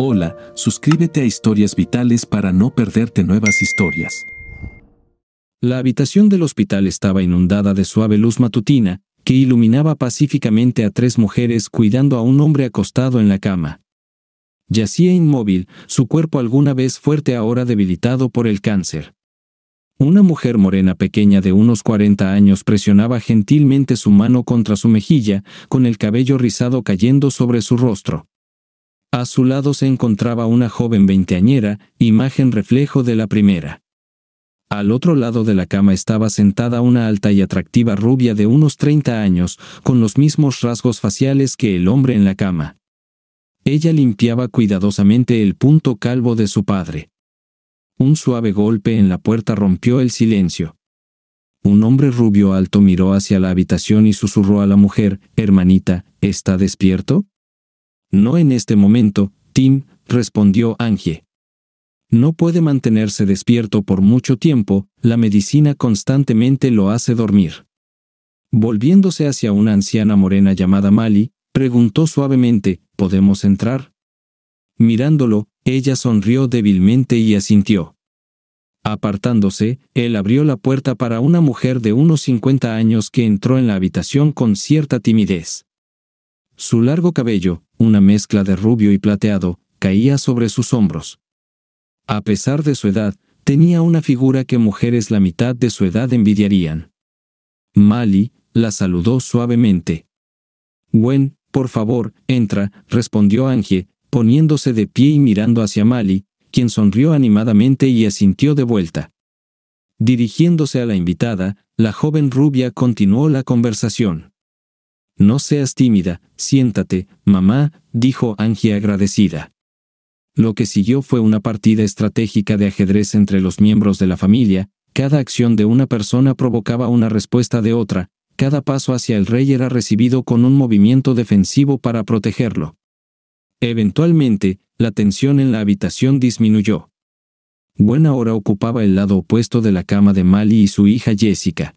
Hola, suscríbete a Historias Vitales para no perderte nuevas historias. La habitación del hospital estaba inundada de suave luz matutina, que iluminaba pacíficamente a tres mujeres cuidando a un hombre acostado en la cama. Yacía inmóvil, su cuerpo alguna vez fuerte ahora debilitado por el cáncer. Una mujer morena pequeña de unos 40 años presionaba gentilmente su mano contra su mejilla, con el cabello rizado cayendo sobre su rostro. A su lado se encontraba una joven veinteañera, imagen reflejo de la primera. Al otro lado de la cama estaba sentada una alta y atractiva rubia de unos 30 años, con los mismos rasgos faciales que el hombre en la cama. Ella limpiaba cuidadosamente el punto calvo de su padre. Un suave golpe en la puerta rompió el silencio. Un hombre rubio alto miró hacia la habitación y susurró a la mujer, Hermanita, ¿está despierto? No en este momento, Tim, respondió Angie. No puede mantenerse despierto por mucho tiempo, la medicina constantemente lo hace dormir. Volviéndose hacia una anciana morena llamada Mali, preguntó suavemente, ¿podemos entrar? Mirándolo, ella sonrió débilmente y asintió. Apartándose, él abrió la puerta para una mujer de unos 50 años que entró en la habitación con cierta timidez. Su largo cabello, una mezcla de rubio y plateado, caía sobre sus hombros. A pesar de su edad, tenía una figura que mujeres la mitad de su edad envidiarían. Mali la saludó suavemente. Gwen, por favor, entra, respondió Angie, poniéndose de pie y mirando hacia Mali, quien sonrió animadamente y asintió de vuelta. Dirigiéndose a la invitada, la joven rubia continuó la conversación. No seas tímida, siéntate, mamá, dijo Angie agradecida. Lo que siguió fue una partida estratégica de ajedrez entre los miembros de la familia, cada acción de una persona provocaba una respuesta de otra, cada paso hacia el rey era recibido con un movimiento defensivo para protegerlo. Eventualmente, la tensión en la habitación disminuyó. Buena hora ocupaba el lado opuesto de la cama de Mali y su hija Jessica.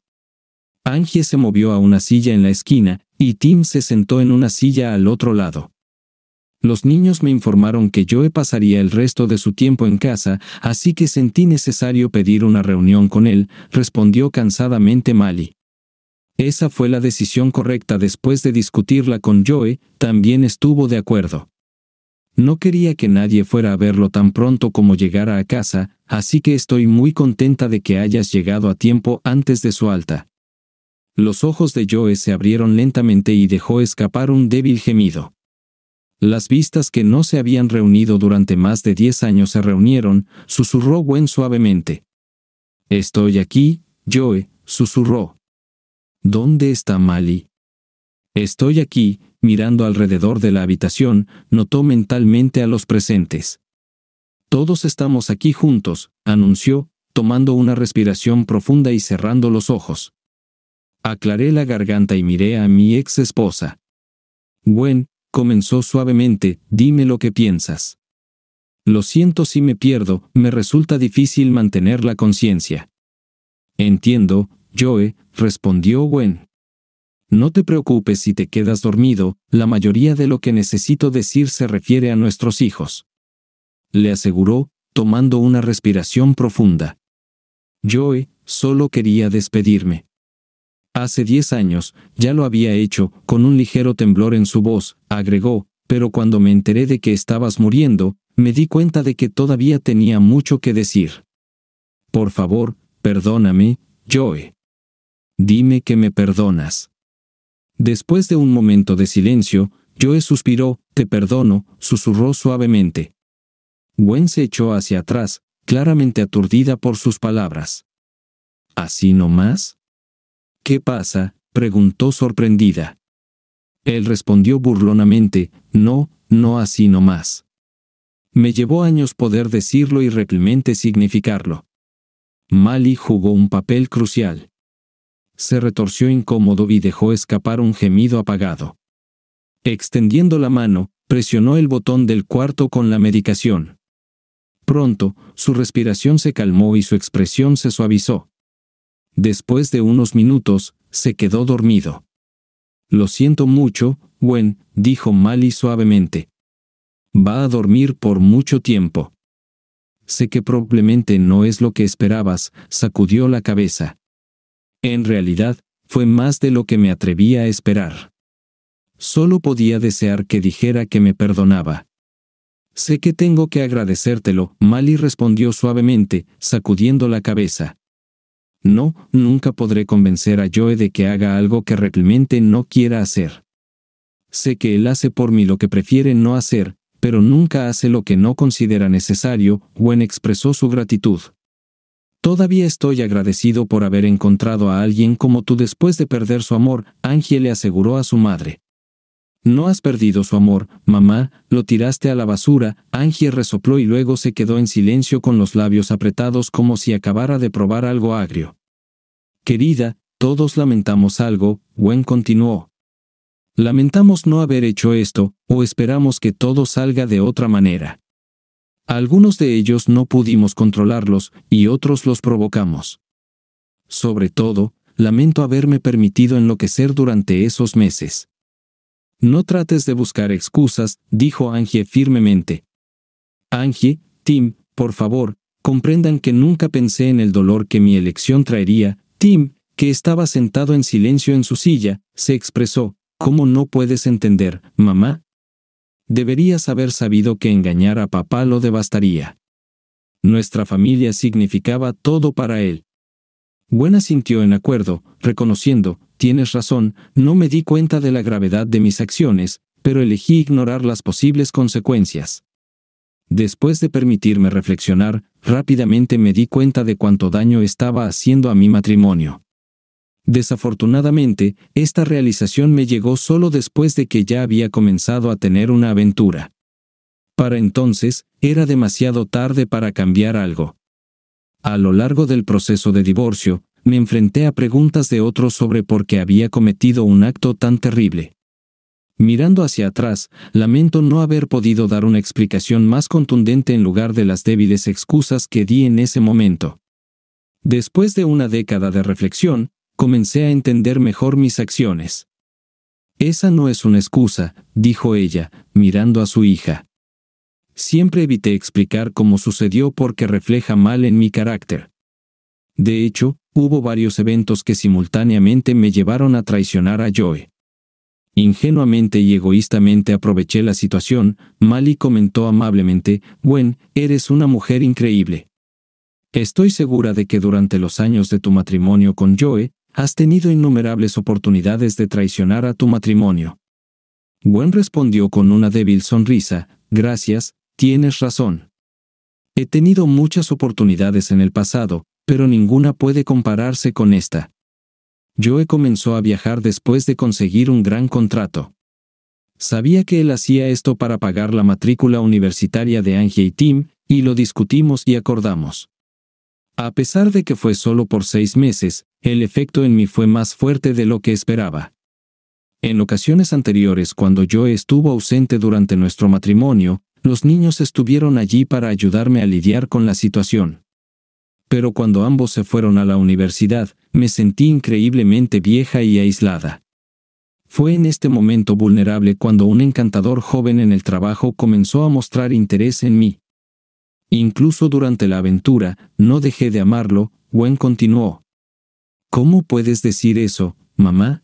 Angie se movió a una silla en la esquina, y Tim se sentó en una silla al otro lado. Los niños me informaron que Joe pasaría el resto de su tiempo en casa, así que sentí necesario pedir una reunión con él, respondió cansadamente Mali. Esa fue la decisión correcta después de discutirla con Joe, también estuvo de acuerdo. No quería que nadie fuera a verlo tan pronto como llegara a casa, así que estoy muy contenta de que hayas llegado a tiempo antes de su alta. Los ojos de Joe se abrieron lentamente y dejó escapar un débil gemido. Las vistas que no se habían reunido durante más de diez años se reunieron, susurró Gwen suavemente. Estoy aquí, Joe, susurró. ¿Dónde está Mali? Estoy aquí, mirando alrededor de la habitación, notó mentalmente a los presentes. Todos estamos aquí juntos, anunció, tomando una respiración profunda y cerrando los ojos. Aclaré la garganta y miré a mi ex esposa. Gwen, comenzó suavemente, dime lo que piensas. Lo siento si me pierdo, me resulta difícil mantener la conciencia. Entiendo, Joe, respondió Gwen. No te preocupes si te quedas dormido, la mayoría de lo que necesito decir se refiere a nuestros hijos. Le aseguró, tomando una respiración profunda. Joe, solo quería despedirme. Hace diez años, ya lo había hecho, con un ligero temblor en su voz, agregó, pero cuando me enteré de que estabas muriendo, me di cuenta de que todavía tenía mucho que decir. Por favor, perdóname, Joe. Dime que me perdonas. Después de un momento de silencio, Joe suspiró, te perdono, susurró suavemente. Gwen se echó hacia atrás, claramente aturdida por sus palabras. ¿Así no más? ¿Qué pasa? preguntó sorprendida. Él respondió burlonamente, no, no así nomás. Me llevó años poder decirlo y realmente significarlo. Mali jugó un papel crucial. Se retorció incómodo y dejó escapar un gemido apagado. Extendiendo la mano, presionó el botón del cuarto con la medicación. Pronto, su respiración se calmó y su expresión se suavizó. Después de unos minutos, se quedó dormido. Lo siento mucho, Gwen, dijo Mali suavemente. Va a dormir por mucho tiempo. Sé que probablemente no es lo que esperabas, sacudió la cabeza. En realidad, fue más de lo que me atrevía a esperar. Solo podía desear que dijera que me perdonaba. Sé que tengo que agradecértelo, Mali respondió suavemente, sacudiendo la cabeza. No, nunca podré convencer a Joe de que haga algo que realmente no quiera hacer. Sé que él hace por mí lo que prefiere no hacer, pero nunca hace lo que no considera necesario, Gwen expresó su gratitud. Todavía estoy agradecido por haber encontrado a alguien como tú después de perder su amor, Ángel le aseguró a su madre. No has perdido su amor, mamá, lo tiraste a la basura, Angie resopló y luego se quedó en silencio con los labios apretados como si acabara de probar algo agrio. Querida, todos lamentamos algo, Gwen continuó. Lamentamos no haber hecho esto, o esperamos que todo salga de otra manera. Algunos de ellos no pudimos controlarlos, y otros los provocamos. Sobre todo, lamento haberme permitido enloquecer durante esos meses. No trates de buscar excusas, dijo Angie firmemente. Angie, Tim, por favor, comprendan que nunca pensé en el dolor que mi elección traería. Tim, que estaba sentado en silencio en su silla, se expresó, ¿cómo no puedes entender, mamá? Deberías haber sabido que engañar a papá lo devastaría. Nuestra familia significaba todo para él. Buena sintió en acuerdo, reconociendo, Tienes razón, no me di cuenta de la gravedad de mis acciones, pero elegí ignorar las posibles consecuencias. Después de permitirme reflexionar, rápidamente me di cuenta de cuánto daño estaba haciendo a mi matrimonio. Desafortunadamente, esta realización me llegó solo después de que ya había comenzado a tener una aventura. Para entonces, era demasiado tarde para cambiar algo. A lo largo del proceso de divorcio, me enfrenté a preguntas de otros sobre por qué había cometido un acto tan terrible. Mirando hacia atrás, lamento no haber podido dar una explicación más contundente en lugar de las débiles excusas que di en ese momento. Después de una década de reflexión, comencé a entender mejor mis acciones. Esa no es una excusa, dijo ella, mirando a su hija. Siempre evité explicar cómo sucedió porque refleja mal en mi carácter. De hecho, Hubo varios eventos que simultáneamente me llevaron a traicionar a Joe. Ingenuamente y egoístamente aproveché la situación, Mali comentó amablemente, Gwen, eres una mujer increíble. Estoy segura de que durante los años de tu matrimonio con Joe, has tenido innumerables oportunidades de traicionar a tu matrimonio. Gwen respondió con una débil sonrisa, gracias, tienes razón. He tenido muchas oportunidades en el pasado, pero ninguna puede compararse con esta. Joe comenzó a viajar después de conseguir un gran contrato. Sabía que él hacía esto para pagar la matrícula universitaria de Angie y Tim, y lo discutimos y acordamos. A pesar de que fue solo por seis meses, el efecto en mí fue más fuerte de lo que esperaba. En ocasiones anteriores cuando yo estuvo ausente durante nuestro matrimonio, los niños estuvieron allí para ayudarme a lidiar con la situación pero cuando ambos se fueron a la universidad, me sentí increíblemente vieja y aislada. Fue en este momento vulnerable cuando un encantador joven en el trabajo comenzó a mostrar interés en mí. Incluso durante la aventura, no dejé de amarlo, Gwen continuó. ¿Cómo puedes decir eso, mamá?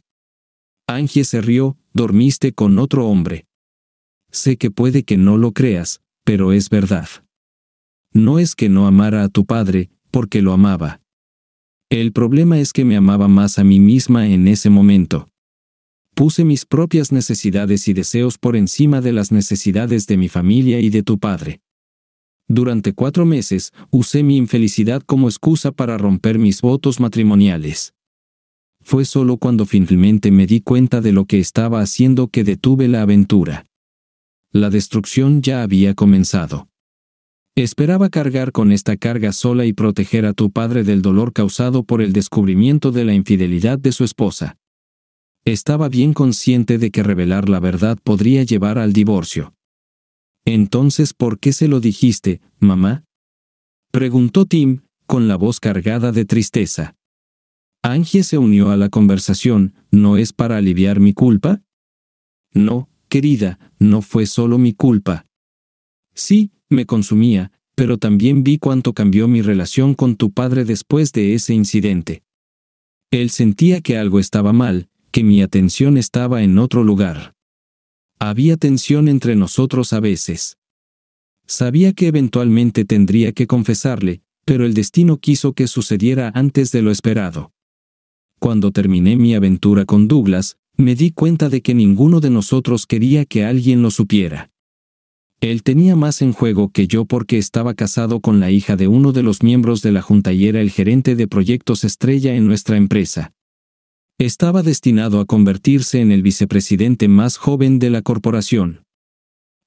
Angie se rió, dormiste con otro hombre. Sé que puede que no lo creas, pero es verdad. No es que no amara a tu padre, porque lo amaba. El problema es que me amaba más a mí misma en ese momento. Puse mis propias necesidades y deseos por encima de las necesidades de mi familia y de tu padre. Durante cuatro meses, usé mi infelicidad como excusa para romper mis votos matrimoniales. Fue solo cuando finalmente me di cuenta de lo que estaba haciendo que detuve la aventura. La destrucción ya había comenzado. Esperaba cargar con esta carga sola y proteger a tu padre del dolor causado por el descubrimiento de la infidelidad de su esposa. Estaba bien consciente de que revelar la verdad podría llevar al divorcio. Entonces, ¿por qué se lo dijiste, mamá? Preguntó Tim, con la voz cargada de tristeza. Angie se unió a la conversación, ¿no es para aliviar mi culpa? No, querida, no fue solo mi culpa. Sí, me consumía, pero también vi cuánto cambió mi relación con tu padre después de ese incidente. Él sentía que algo estaba mal, que mi atención estaba en otro lugar. Había tensión entre nosotros a veces. Sabía que eventualmente tendría que confesarle, pero el destino quiso que sucediera antes de lo esperado. Cuando terminé mi aventura con Douglas, me di cuenta de que ninguno de nosotros quería que alguien lo supiera. Él tenía más en juego que yo porque estaba casado con la hija de uno de los miembros de la junta y era el gerente de proyectos estrella en nuestra empresa. Estaba destinado a convertirse en el vicepresidente más joven de la corporación.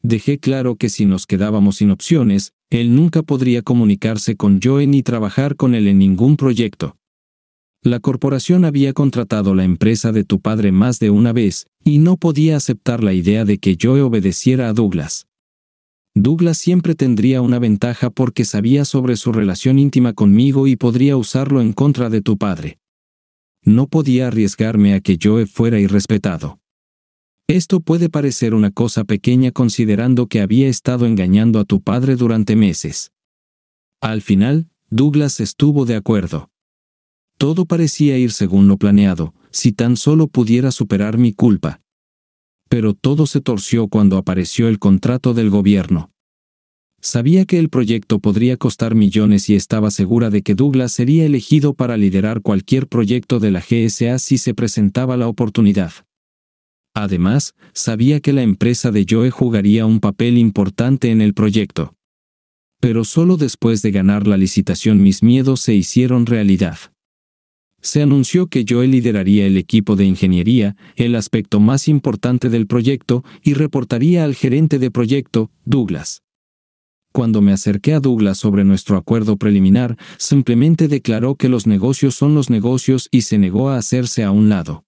Dejé claro que si nos quedábamos sin opciones, él nunca podría comunicarse con Joe ni trabajar con él en ningún proyecto. La corporación había contratado la empresa de tu padre más de una vez, y no podía aceptar la idea de que Joe obedeciera a Douglas. Douglas siempre tendría una ventaja porque sabía sobre su relación íntima conmigo y podría usarlo en contra de tu padre. No podía arriesgarme a que Joe fuera irrespetado. Esto puede parecer una cosa pequeña considerando que había estado engañando a tu padre durante meses. Al final, Douglas estuvo de acuerdo. Todo parecía ir según lo planeado, si tan solo pudiera superar mi culpa pero todo se torció cuando apareció el contrato del gobierno. Sabía que el proyecto podría costar millones y estaba segura de que Douglas sería elegido para liderar cualquier proyecto de la GSA si se presentaba la oportunidad. Además, sabía que la empresa de Joe jugaría un papel importante en el proyecto. Pero solo después de ganar la licitación mis miedos se hicieron realidad se anunció que Joe lideraría el equipo de ingeniería, el aspecto más importante del proyecto, y reportaría al gerente de proyecto, Douglas. Cuando me acerqué a Douglas sobre nuestro acuerdo preliminar, simplemente declaró que los negocios son los negocios y se negó a hacerse a un lado.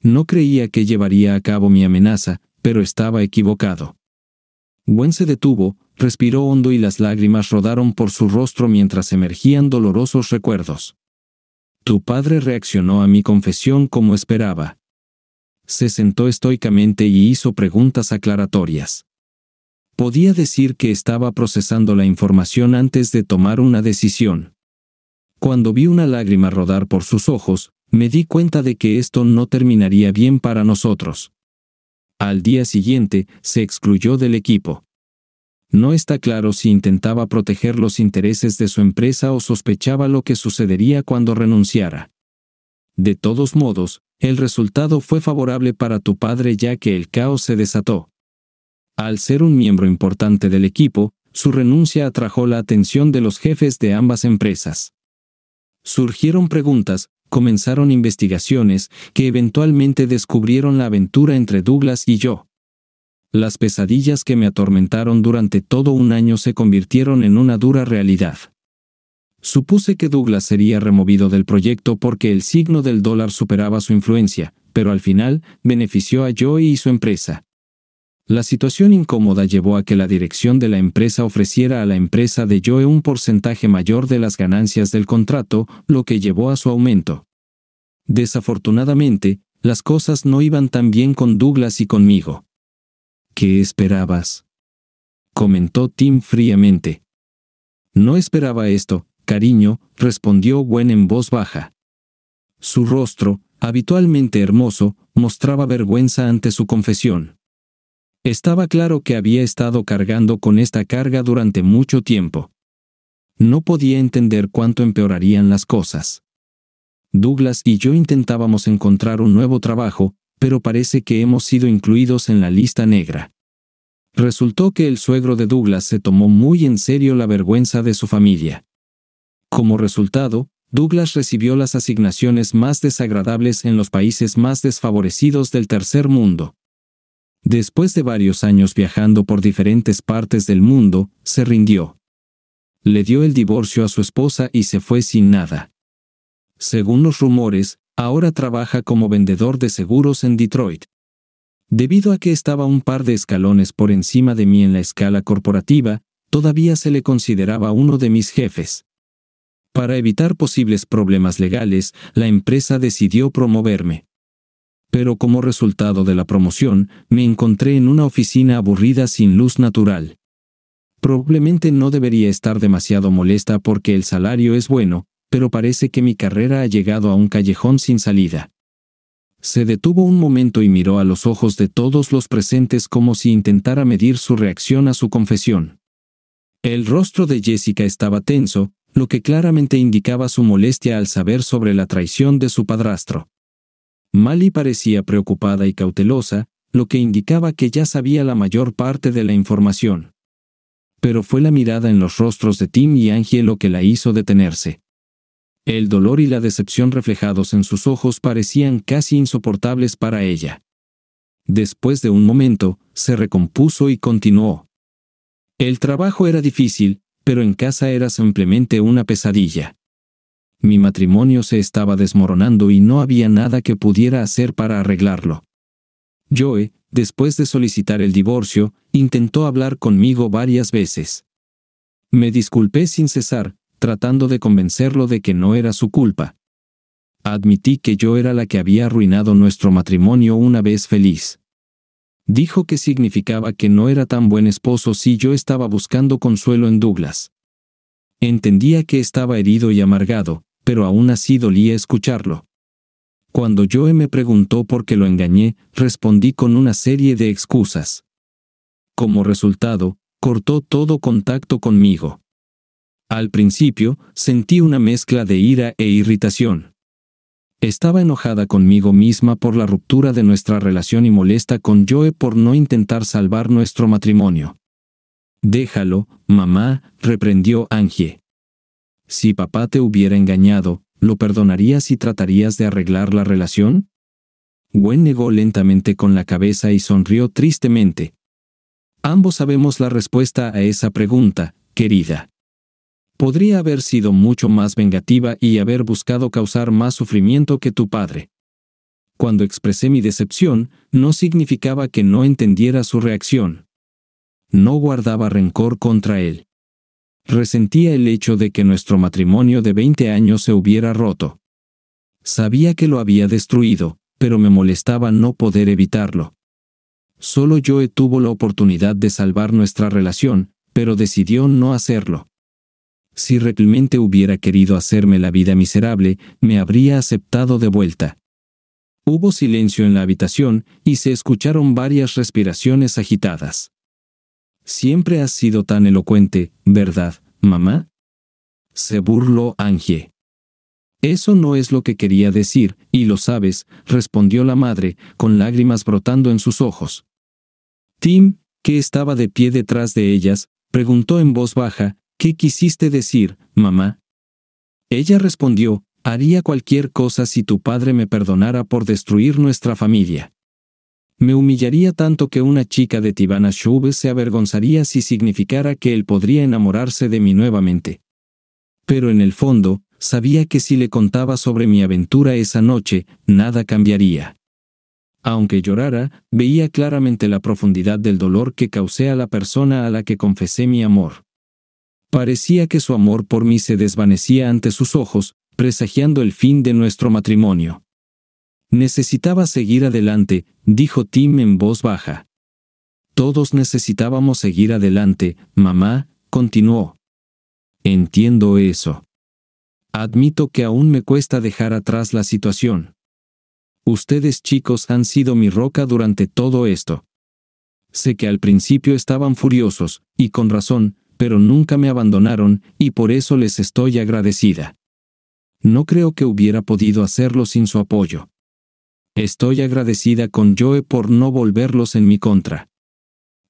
No creía que llevaría a cabo mi amenaza, pero estaba equivocado. Gwen se detuvo, respiró hondo y las lágrimas rodaron por su rostro mientras emergían dolorosos recuerdos. Tu padre reaccionó a mi confesión como esperaba. Se sentó estoicamente y hizo preguntas aclaratorias. Podía decir que estaba procesando la información antes de tomar una decisión. Cuando vi una lágrima rodar por sus ojos, me di cuenta de que esto no terminaría bien para nosotros. Al día siguiente, se excluyó del equipo. No está claro si intentaba proteger los intereses de su empresa o sospechaba lo que sucedería cuando renunciara. De todos modos, el resultado fue favorable para tu padre ya que el caos se desató. Al ser un miembro importante del equipo, su renuncia atrajo la atención de los jefes de ambas empresas. Surgieron preguntas, comenzaron investigaciones, que eventualmente descubrieron la aventura entre Douglas y yo las pesadillas que me atormentaron durante todo un año se convirtieron en una dura realidad. Supuse que Douglas sería removido del proyecto porque el signo del dólar superaba su influencia, pero al final, benefició a Joey y su empresa. La situación incómoda llevó a que la dirección de la empresa ofreciera a la empresa de Joe un porcentaje mayor de las ganancias del contrato, lo que llevó a su aumento. Desafortunadamente, las cosas no iban tan bien con Douglas y conmigo. ¿Qué esperabas? comentó Tim fríamente. No esperaba esto, cariño, respondió Gwen en voz baja. Su rostro, habitualmente hermoso, mostraba vergüenza ante su confesión. Estaba claro que había estado cargando con esta carga durante mucho tiempo. No podía entender cuánto empeorarían las cosas. Douglas y yo intentábamos encontrar un nuevo trabajo, pero parece que hemos sido incluidos en la lista negra. Resultó que el suegro de Douglas se tomó muy en serio la vergüenza de su familia. Como resultado, Douglas recibió las asignaciones más desagradables en los países más desfavorecidos del tercer mundo. Después de varios años viajando por diferentes partes del mundo, se rindió. Le dio el divorcio a su esposa y se fue sin nada. Según los rumores, Ahora trabaja como vendedor de seguros en Detroit. Debido a que estaba un par de escalones por encima de mí en la escala corporativa, todavía se le consideraba uno de mis jefes. Para evitar posibles problemas legales, la empresa decidió promoverme. Pero como resultado de la promoción, me encontré en una oficina aburrida sin luz natural. Probablemente no debería estar demasiado molesta porque el salario es bueno, pero parece que mi carrera ha llegado a un callejón sin salida. Se detuvo un momento y miró a los ojos de todos los presentes como si intentara medir su reacción a su confesión. El rostro de Jessica estaba tenso, lo que claramente indicaba su molestia al saber sobre la traición de su padrastro. Mali parecía preocupada y cautelosa, lo que indicaba que ya sabía la mayor parte de la información. Pero fue la mirada en los rostros de Tim y Angie lo que la hizo detenerse. El dolor y la decepción reflejados en sus ojos parecían casi insoportables para ella. Después de un momento, se recompuso y continuó. El trabajo era difícil, pero en casa era simplemente una pesadilla. Mi matrimonio se estaba desmoronando y no había nada que pudiera hacer para arreglarlo. Joe, después de solicitar el divorcio, intentó hablar conmigo varias veces. Me disculpé sin cesar, tratando de convencerlo de que no era su culpa. Admití que yo era la que había arruinado nuestro matrimonio una vez feliz. Dijo que significaba que no era tan buen esposo si yo estaba buscando consuelo en Douglas. Entendía que estaba herido y amargado, pero aún así dolía escucharlo. Cuando Joe me preguntó por qué lo engañé, respondí con una serie de excusas. Como resultado, cortó todo contacto conmigo. Al principio, sentí una mezcla de ira e irritación. Estaba enojada conmigo misma por la ruptura de nuestra relación y molesta con Joe por no intentar salvar nuestro matrimonio. Déjalo, mamá, reprendió Angie. Si papá te hubiera engañado, ¿lo perdonarías y tratarías de arreglar la relación? Gwen negó lentamente con la cabeza y sonrió tristemente. Ambos sabemos la respuesta a esa pregunta, querida podría haber sido mucho más vengativa y haber buscado causar más sufrimiento que tu padre. Cuando expresé mi decepción, no significaba que no entendiera su reacción. No guardaba rencor contra él. Resentía el hecho de que nuestro matrimonio de 20 años se hubiera roto. Sabía que lo había destruido, pero me molestaba no poder evitarlo. Solo yo tuvo la oportunidad de salvar nuestra relación, pero decidió no hacerlo. Si realmente hubiera querido hacerme la vida miserable, me habría aceptado de vuelta. Hubo silencio en la habitación y se escucharon varias respiraciones agitadas. Siempre has sido tan elocuente, ¿verdad, mamá? Se burló Angie. Eso no es lo que quería decir, y lo sabes, respondió la madre, con lágrimas brotando en sus ojos. Tim, que estaba de pie detrás de ellas, preguntó en voz baja, ¿Qué quisiste decir, mamá? Ella respondió, haría cualquier cosa si tu padre me perdonara por destruir nuestra familia. Me humillaría tanto que una chica de Tibana Shube se avergonzaría si significara que él podría enamorarse de mí nuevamente. Pero en el fondo, sabía que si le contaba sobre mi aventura esa noche, nada cambiaría. Aunque llorara, veía claramente la profundidad del dolor que causé a la persona a la que confesé mi amor. Parecía que su amor por mí se desvanecía ante sus ojos, presagiando el fin de nuestro matrimonio. Necesitaba seguir adelante, dijo Tim en voz baja. Todos necesitábamos seguir adelante, mamá, continuó. Entiendo eso. Admito que aún me cuesta dejar atrás la situación. Ustedes chicos han sido mi roca durante todo esto. Sé que al principio estaban furiosos, y con razón, pero nunca me abandonaron, y por eso les estoy agradecida. No creo que hubiera podido hacerlo sin su apoyo. Estoy agradecida con Joe por no volverlos en mi contra.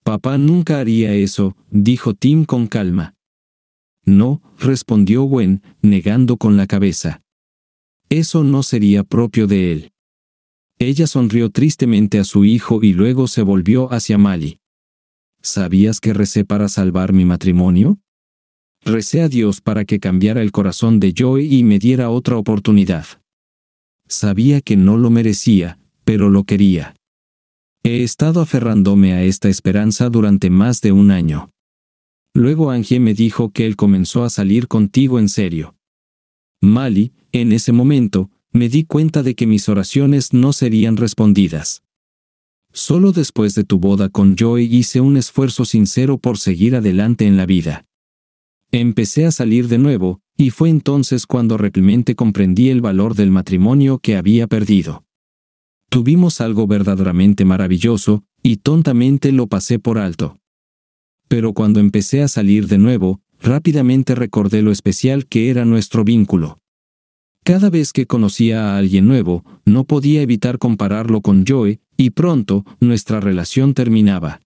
Papá nunca haría eso, dijo Tim con calma. No, respondió Gwen, negando con la cabeza. Eso no sería propio de él. Ella sonrió tristemente a su hijo y luego se volvió hacia Mali. ¿Sabías que recé para salvar mi matrimonio? Recé a Dios para que cambiara el corazón de Joey y me diera otra oportunidad. Sabía que no lo merecía, pero lo quería. He estado aferrándome a esta esperanza durante más de un año. Luego Angie me dijo que él comenzó a salir contigo en serio. Mali, en ese momento, me di cuenta de que mis oraciones no serían respondidas. Solo después de tu boda con Joy hice un esfuerzo sincero por seguir adelante en la vida. Empecé a salir de nuevo, y fue entonces cuando realmente comprendí el valor del matrimonio que había perdido. Tuvimos algo verdaderamente maravilloso, y tontamente lo pasé por alto. Pero cuando empecé a salir de nuevo, rápidamente recordé lo especial que era nuestro vínculo. Cada vez que conocía a alguien nuevo, no podía evitar compararlo con Joe, y pronto nuestra relación terminaba.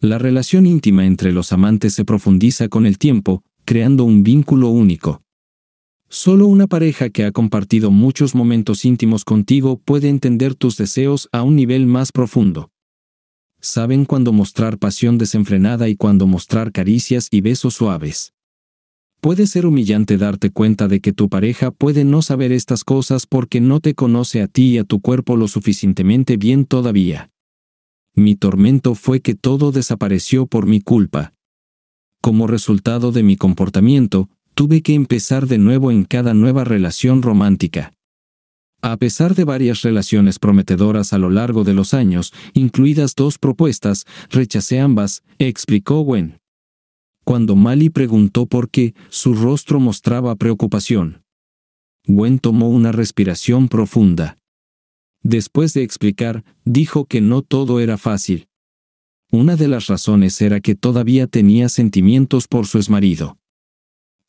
La relación íntima entre los amantes se profundiza con el tiempo, creando un vínculo único. Solo una pareja que ha compartido muchos momentos íntimos contigo puede entender tus deseos a un nivel más profundo. Saben cuándo mostrar pasión desenfrenada y cuándo mostrar caricias y besos suaves. Puede ser humillante darte cuenta de que tu pareja puede no saber estas cosas porque no te conoce a ti y a tu cuerpo lo suficientemente bien todavía. Mi tormento fue que todo desapareció por mi culpa. Como resultado de mi comportamiento, tuve que empezar de nuevo en cada nueva relación romántica. A pesar de varias relaciones prometedoras a lo largo de los años, incluidas dos propuestas, rechacé ambas, explicó Gwen cuando Mali preguntó por qué, su rostro mostraba preocupación. Gwen tomó una respiración profunda. Después de explicar, dijo que no todo era fácil. Una de las razones era que todavía tenía sentimientos por su exmarido.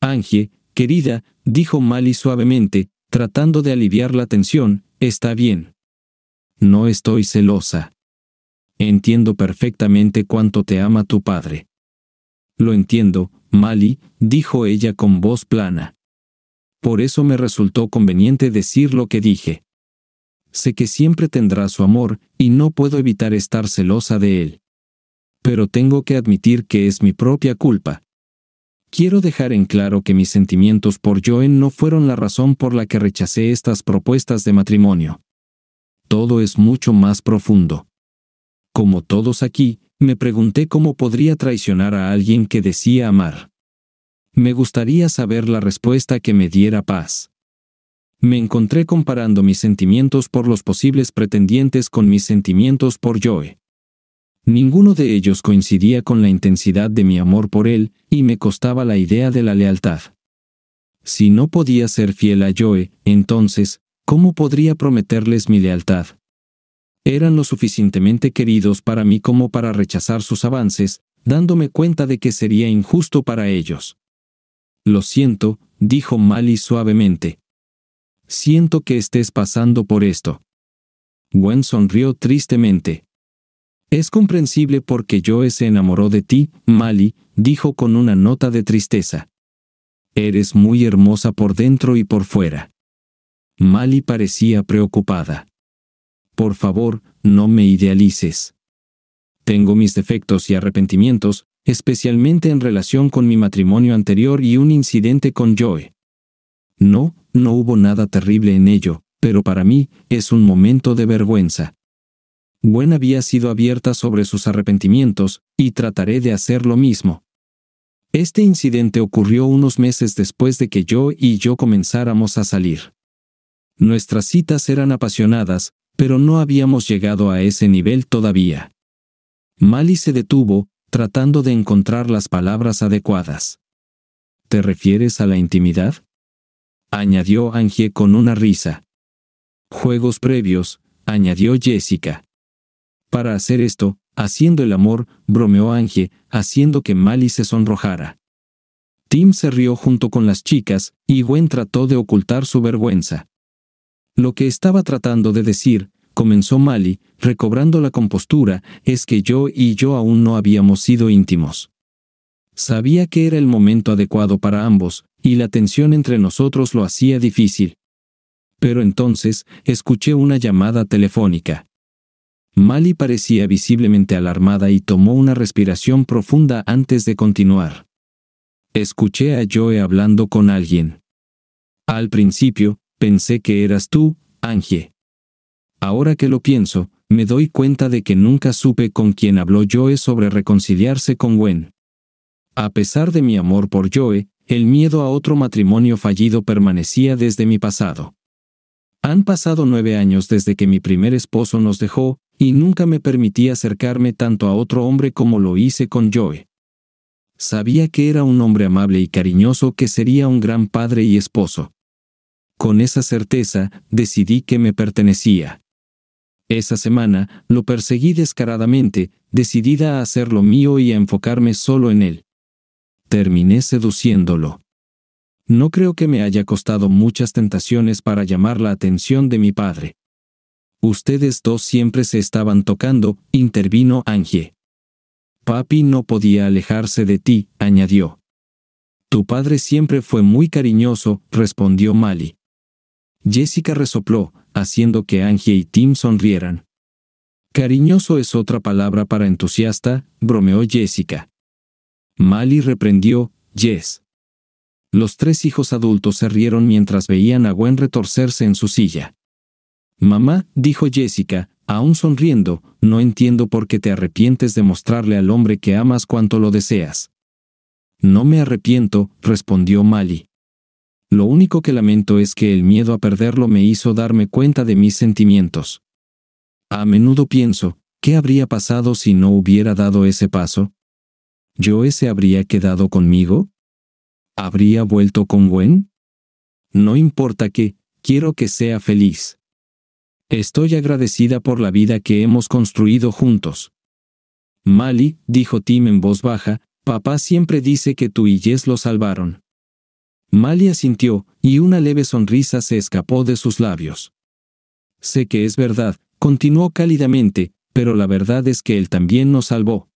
Angie, querida, dijo Mali suavemente, tratando de aliviar la tensión, está bien. No estoy celosa. Entiendo perfectamente cuánto te ama tu padre. Lo entiendo, Mali, dijo ella con voz plana. Por eso me resultó conveniente decir lo que dije. Sé que siempre tendrá su amor, y no puedo evitar estar celosa de él. Pero tengo que admitir que es mi propia culpa. Quiero dejar en claro que mis sentimientos por Joen no fueron la razón por la que rechacé estas propuestas de matrimonio. Todo es mucho más profundo. Como todos aquí, me pregunté cómo podría traicionar a alguien que decía amar. Me gustaría saber la respuesta que me diera paz. Me encontré comparando mis sentimientos por los posibles pretendientes con mis sentimientos por Joe. Ninguno de ellos coincidía con la intensidad de mi amor por él, y me costaba la idea de la lealtad. Si no podía ser fiel a Joe, entonces, ¿cómo podría prometerles mi lealtad? eran lo suficientemente queridos para mí como para rechazar sus avances, dándome cuenta de que sería injusto para ellos. Lo siento, dijo Mali suavemente. Siento que estés pasando por esto. Gwen sonrió tristemente. Es comprensible porque yo se enamoró de ti, Mali, dijo con una nota de tristeza. Eres muy hermosa por dentro y por fuera. Mali parecía preocupada por favor, no me idealices. Tengo mis defectos y arrepentimientos, especialmente en relación con mi matrimonio anterior y un incidente con Joe. No, no hubo nada terrible en ello, pero para mí es un momento de vergüenza. Gwen había sido abierta sobre sus arrepentimientos, y trataré de hacer lo mismo. Este incidente ocurrió unos meses después de que yo y yo comenzáramos a salir. Nuestras citas eran apasionadas, pero no habíamos llegado a ese nivel todavía. Mali se detuvo, tratando de encontrar las palabras adecuadas. ¿Te refieres a la intimidad? añadió Angie con una risa. Juegos previos, añadió Jessica. Para hacer esto, haciendo el amor, bromeó Angie, haciendo que Mali se sonrojara. Tim se rió junto con las chicas y Gwen trató de ocultar su vergüenza. Lo que estaba tratando de decir, comenzó Mali, recobrando la compostura, es que yo y yo aún no habíamos sido íntimos. Sabía que era el momento adecuado para ambos, y la tensión entre nosotros lo hacía difícil. Pero entonces, escuché una llamada telefónica. Mali parecía visiblemente alarmada y tomó una respiración profunda antes de continuar. Escuché a Joe hablando con alguien. Al principio, Pensé que eras tú, Angie. Ahora que lo pienso, me doy cuenta de que nunca supe con quién habló Joe sobre reconciliarse con Gwen. A pesar de mi amor por Joe, el miedo a otro matrimonio fallido permanecía desde mi pasado. Han pasado nueve años desde que mi primer esposo nos dejó, y nunca me permití acercarme tanto a otro hombre como lo hice con Joe. Sabía que era un hombre amable y cariñoso que sería un gran padre y esposo. Con esa certeza, decidí que me pertenecía. Esa semana, lo perseguí descaradamente, decidida a hacer lo mío y a enfocarme solo en él. Terminé seduciéndolo. No creo que me haya costado muchas tentaciones para llamar la atención de mi padre. Ustedes dos siempre se estaban tocando, intervino Angie. Papi no podía alejarse de ti, añadió. Tu padre siempre fue muy cariñoso, respondió Mali. Jessica resopló, haciendo que Angie y Tim sonrieran. Cariñoso es otra palabra para entusiasta, bromeó Jessica. Mali reprendió, yes. Los tres hijos adultos se rieron mientras veían a Gwen retorcerse en su silla. Mamá, dijo Jessica, aún sonriendo, no entiendo por qué te arrepientes de mostrarle al hombre que amas cuanto lo deseas. No me arrepiento, respondió Mali. Lo único que lamento es que el miedo a perderlo me hizo darme cuenta de mis sentimientos. A menudo pienso, ¿qué habría pasado si no hubiera dado ese paso? ¿Yo ese habría quedado conmigo? ¿Habría vuelto con Gwen? No importa qué, quiero que sea feliz. Estoy agradecida por la vida que hemos construido juntos. Mali, dijo Tim en voz baja, papá siempre dice que tú y Jess lo salvaron. Malia sintió, y una leve sonrisa se escapó de sus labios. Sé que es verdad, continuó cálidamente, pero la verdad es que él también nos salvó.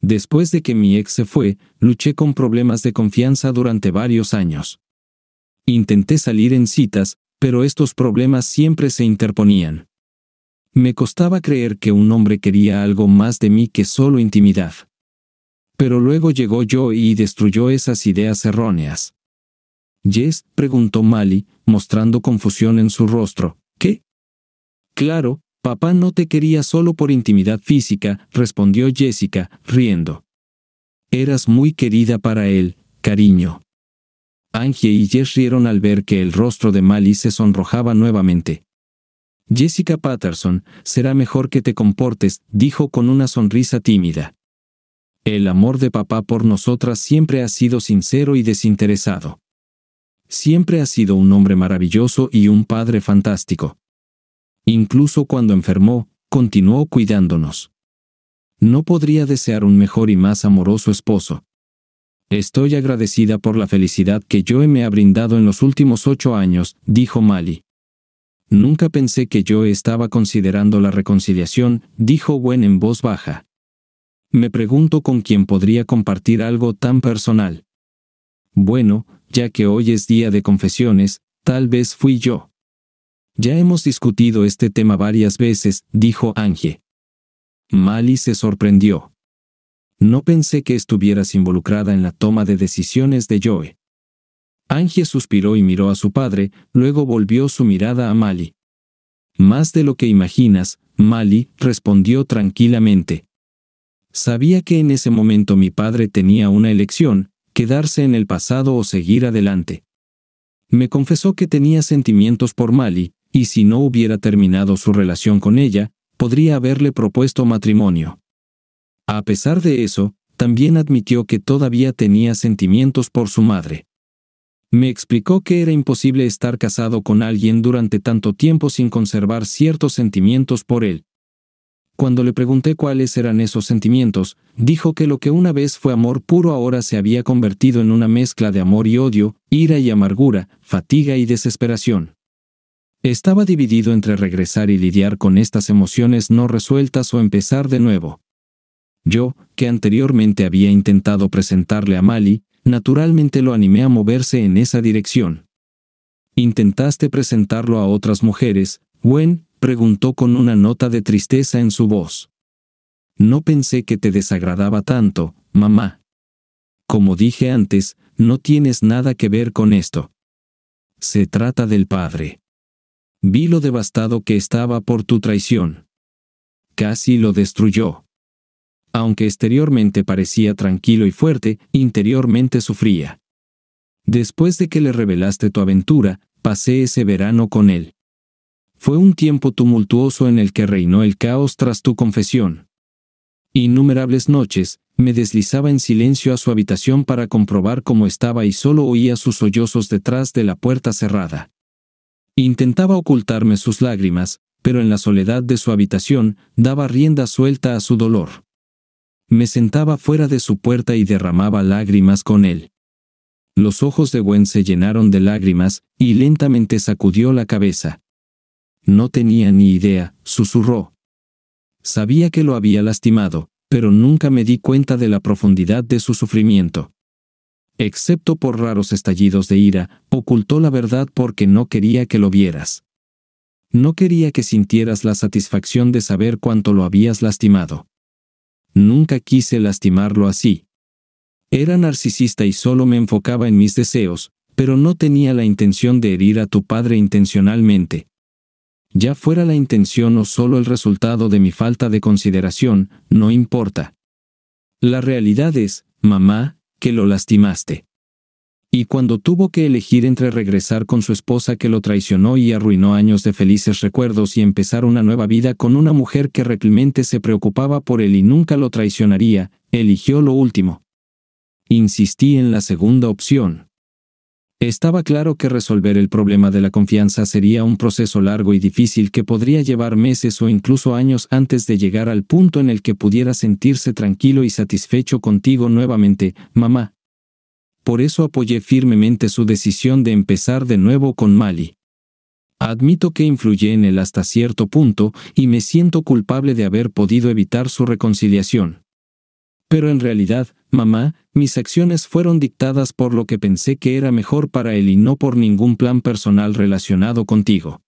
Después de que mi ex se fue, luché con problemas de confianza durante varios años. Intenté salir en citas, pero estos problemas siempre se interponían. Me costaba creer que un hombre quería algo más de mí que solo intimidad. Pero luego llegó yo y destruyó esas ideas erróneas. Jess, preguntó Mali, mostrando confusión en su rostro. ¿Qué? Claro, papá no te quería solo por intimidad física, respondió Jessica, riendo. Eras muy querida para él, cariño. Angie y Jess rieron al ver que el rostro de Mali se sonrojaba nuevamente. Jessica Patterson, será mejor que te comportes, dijo con una sonrisa tímida. El amor de papá por nosotras siempre ha sido sincero y desinteresado siempre ha sido un hombre maravilloso y un padre fantástico. Incluso cuando enfermó, continuó cuidándonos. No podría desear un mejor y más amoroso esposo. Estoy agradecida por la felicidad que Joe me ha brindado en los últimos ocho años, dijo Mali. Nunca pensé que yo estaba considerando la reconciliación, dijo Gwen en voz baja. Me pregunto con quién podría compartir algo tan personal. Bueno, ya que hoy es día de confesiones, tal vez fui yo. Ya hemos discutido este tema varias veces, dijo Angie. Mali se sorprendió. No pensé que estuvieras involucrada en la toma de decisiones de Joe. Angie suspiró y miró a su padre, luego volvió su mirada a Mali. Más de lo que imaginas, Mali respondió tranquilamente. Sabía que en ese momento mi padre tenía una elección, quedarse en el pasado o seguir adelante. Me confesó que tenía sentimientos por Mali, y si no hubiera terminado su relación con ella, podría haberle propuesto matrimonio. A pesar de eso, también admitió que todavía tenía sentimientos por su madre. Me explicó que era imposible estar casado con alguien durante tanto tiempo sin conservar ciertos sentimientos por él, cuando le pregunté cuáles eran esos sentimientos, dijo que lo que una vez fue amor puro ahora se había convertido en una mezcla de amor y odio, ira y amargura, fatiga y desesperación. Estaba dividido entre regresar y lidiar con estas emociones no resueltas o empezar de nuevo. Yo, que anteriormente había intentado presentarle a Mali, naturalmente lo animé a moverse en esa dirección. Intentaste presentarlo a otras mujeres, Gwen, preguntó con una nota de tristeza en su voz. No pensé que te desagradaba tanto, mamá. Como dije antes, no tienes nada que ver con esto. Se trata del padre. Vi lo devastado que estaba por tu traición. Casi lo destruyó. Aunque exteriormente parecía tranquilo y fuerte, interiormente sufría. Después de que le revelaste tu aventura, pasé ese verano con él. Fue un tiempo tumultuoso en el que reinó el caos tras tu confesión. Innumerables noches, me deslizaba en silencio a su habitación para comprobar cómo estaba y solo oía sus sollozos detrás de la puerta cerrada. Intentaba ocultarme sus lágrimas, pero en la soledad de su habitación daba rienda suelta a su dolor. Me sentaba fuera de su puerta y derramaba lágrimas con él. Los ojos de Gwen se llenaron de lágrimas y lentamente sacudió la cabeza. No tenía ni idea, susurró. Sabía que lo había lastimado, pero nunca me di cuenta de la profundidad de su sufrimiento. Excepto por raros estallidos de ira, ocultó la verdad porque no quería que lo vieras. No quería que sintieras la satisfacción de saber cuánto lo habías lastimado. Nunca quise lastimarlo así. Era narcisista y solo me enfocaba en mis deseos, pero no tenía la intención de herir a tu padre intencionalmente ya fuera la intención o solo el resultado de mi falta de consideración, no importa. La realidad es, mamá, que lo lastimaste. Y cuando tuvo que elegir entre regresar con su esposa que lo traicionó y arruinó años de felices recuerdos y empezar una nueva vida con una mujer que realmente se preocupaba por él y nunca lo traicionaría, eligió lo último. Insistí en la segunda opción. Estaba claro que resolver el problema de la confianza sería un proceso largo y difícil que podría llevar meses o incluso años antes de llegar al punto en el que pudiera sentirse tranquilo y satisfecho contigo nuevamente, mamá. Por eso apoyé firmemente su decisión de empezar de nuevo con Mali. Admito que influyé en él hasta cierto punto y me siento culpable de haber podido evitar su reconciliación. Pero en realidad, Mamá, mis acciones fueron dictadas por lo que pensé que era mejor para él y no por ningún plan personal relacionado contigo.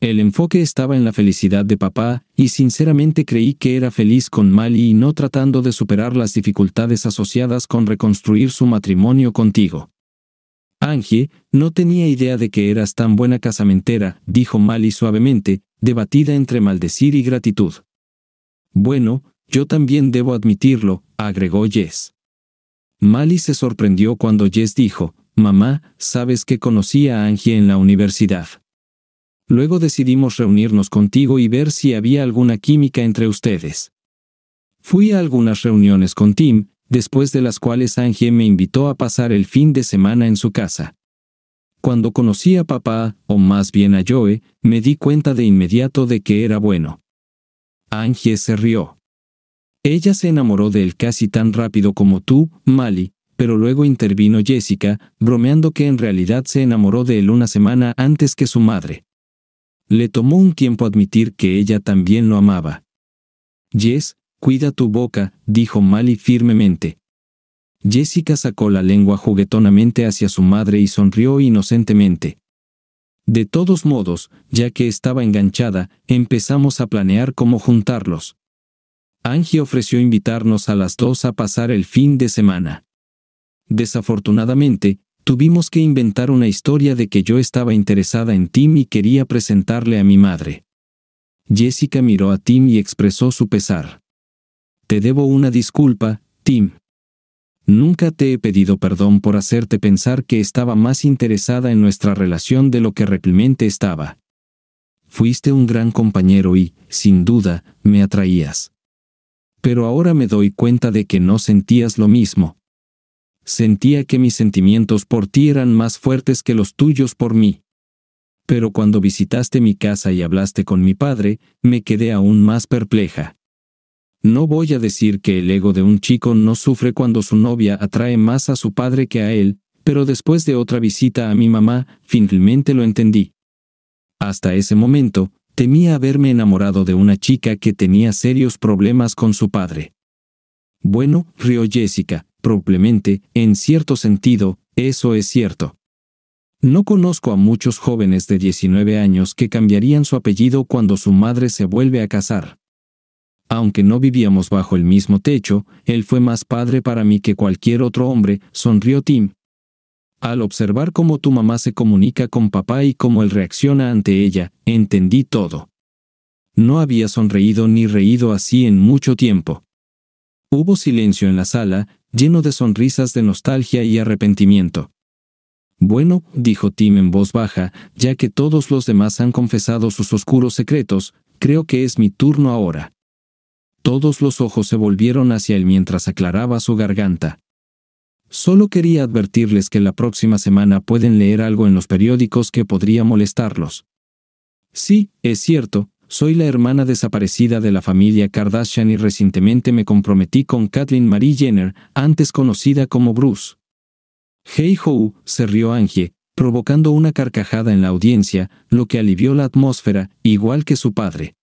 El enfoque estaba en la felicidad de papá, y sinceramente creí que era feliz con Mali y no tratando de superar las dificultades asociadas con reconstruir su matrimonio contigo. Angie, no tenía idea de que eras tan buena casamentera, dijo Mali suavemente, debatida entre maldecir y gratitud. Bueno, yo también debo admitirlo, agregó Jess. Mali se sorprendió cuando Jess dijo, Mamá, sabes que conocí a Angie en la universidad. Luego decidimos reunirnos contigo y ver si había alguna química entre ustedes. Fui a algunas reuniones con Tim, después de las cuales Angie me invitó a pasar el fin de semana en su casa. Cuando conocí a papá, o más bien a Joe, me di cuenta de inmediato de que era bueno. Angie se rió. Ella se enamoró de él casi tan rápido como tú, Mali, pero luego intervino Jessica, bromeando que en realidad se enamoró de él una semana antes que su madre. Le tomó un tiempo admitir que ella también lo amaba. Jess, cuida tu boca, dijo Mali firmemente. Jessica sacó la lengua juguetonamente hacia su madre y sonrió inocentemente. De todos modos, ya que estaba enganchada, empezamos a planear cómo juntarlos. Angie ofreció invitarnos a las dos a pasar el fin de semana. Desafortunadamente, tuvimos que inventar una historia de que yo estaba interesada en Tim y quería presentarle a mi madre. Jessica miró a Tim y expresó su pesar. Te debo una disculpa, Tim. Nunca te he pedido perdón por hacerte pensar que estaba más interesada en nuestra relación de lo que realmente estaba. Fuiste un gran compañero y, sin duda, me atraías pero ahora me doy cuenta de que no sentías lo mismo. Sentía que mis sentimientos por ti eran más fuertes que los tuyos por mí. Pero cuando visitaste mi casa y hablaste con mi padre, me quedé aún más perpleja. No voy a decir que el ego de un chico no sufre cuando su novia atrae más a su padre que a él, pero después de otra visita a mi mamá, finalmente lo entendí. Hasta ese momento, Temía haberme enamorado de una chica que tenía serios problemas con su padre. Bueno, rió Jessica, probablemente, en cierto sentido, eso es cierto. No conozco a muchos jóvenes de 19 años que cambiarían su apellido cuando su madre se vuelve a casar. Aunque no vivíamos bajo el mismo techo, él fue más padre para mí que cualquier otro hombre, sonrió Tim, al observar cómo tu mamá se comunica con papá y cómo él reacciona ante ella, entendí todo. No había sonreído ni reído así en mucho tiempo. Hubo silencio en la sala, lleno de sonrisas de nostalgia y arrepentimiento. Bueno, dijo Tim en voz baja, ya que todos los demás han confesado sus oscuros secretos, creo que es mi turno ahora. Todos los ojos se volvieron hacia él mientras aclaraba su garganta. Solo quería advertirles que la próxima semana pueden leer algo en los periódicos que podría molestarlos. Sí, es cierto, soy la hermana desaparecida de la familia Kardashian y recientemente me comprometí con Kathleen Marie Jenner, antes conocida como Bruce. Hey Ho, se rió Angie, provocando una carcajada en la audiencia, lo que alivió la atmósfera, igual que su padre.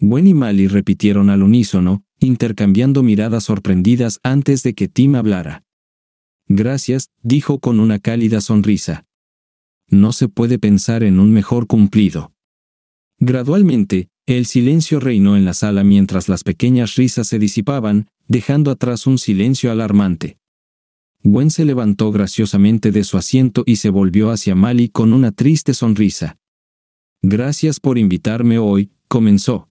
Gwen y Mali repitieron al unísono, intercambiando miradas sorprendidas antes de que Tim hablara. Gracias, dijo con una cálida sonrisa. No se puede pensar en un mejor cumplido. Gradualmente, el silencio reinó en la sala mientras las pequeñas risas se disipaban, dejando atrás un silencio alarmante. Gwen se levantó graciosamente de su asiento y se volvió hacia Mali con una triste sonrisa. Gracias por invitarme hoy, comenzó.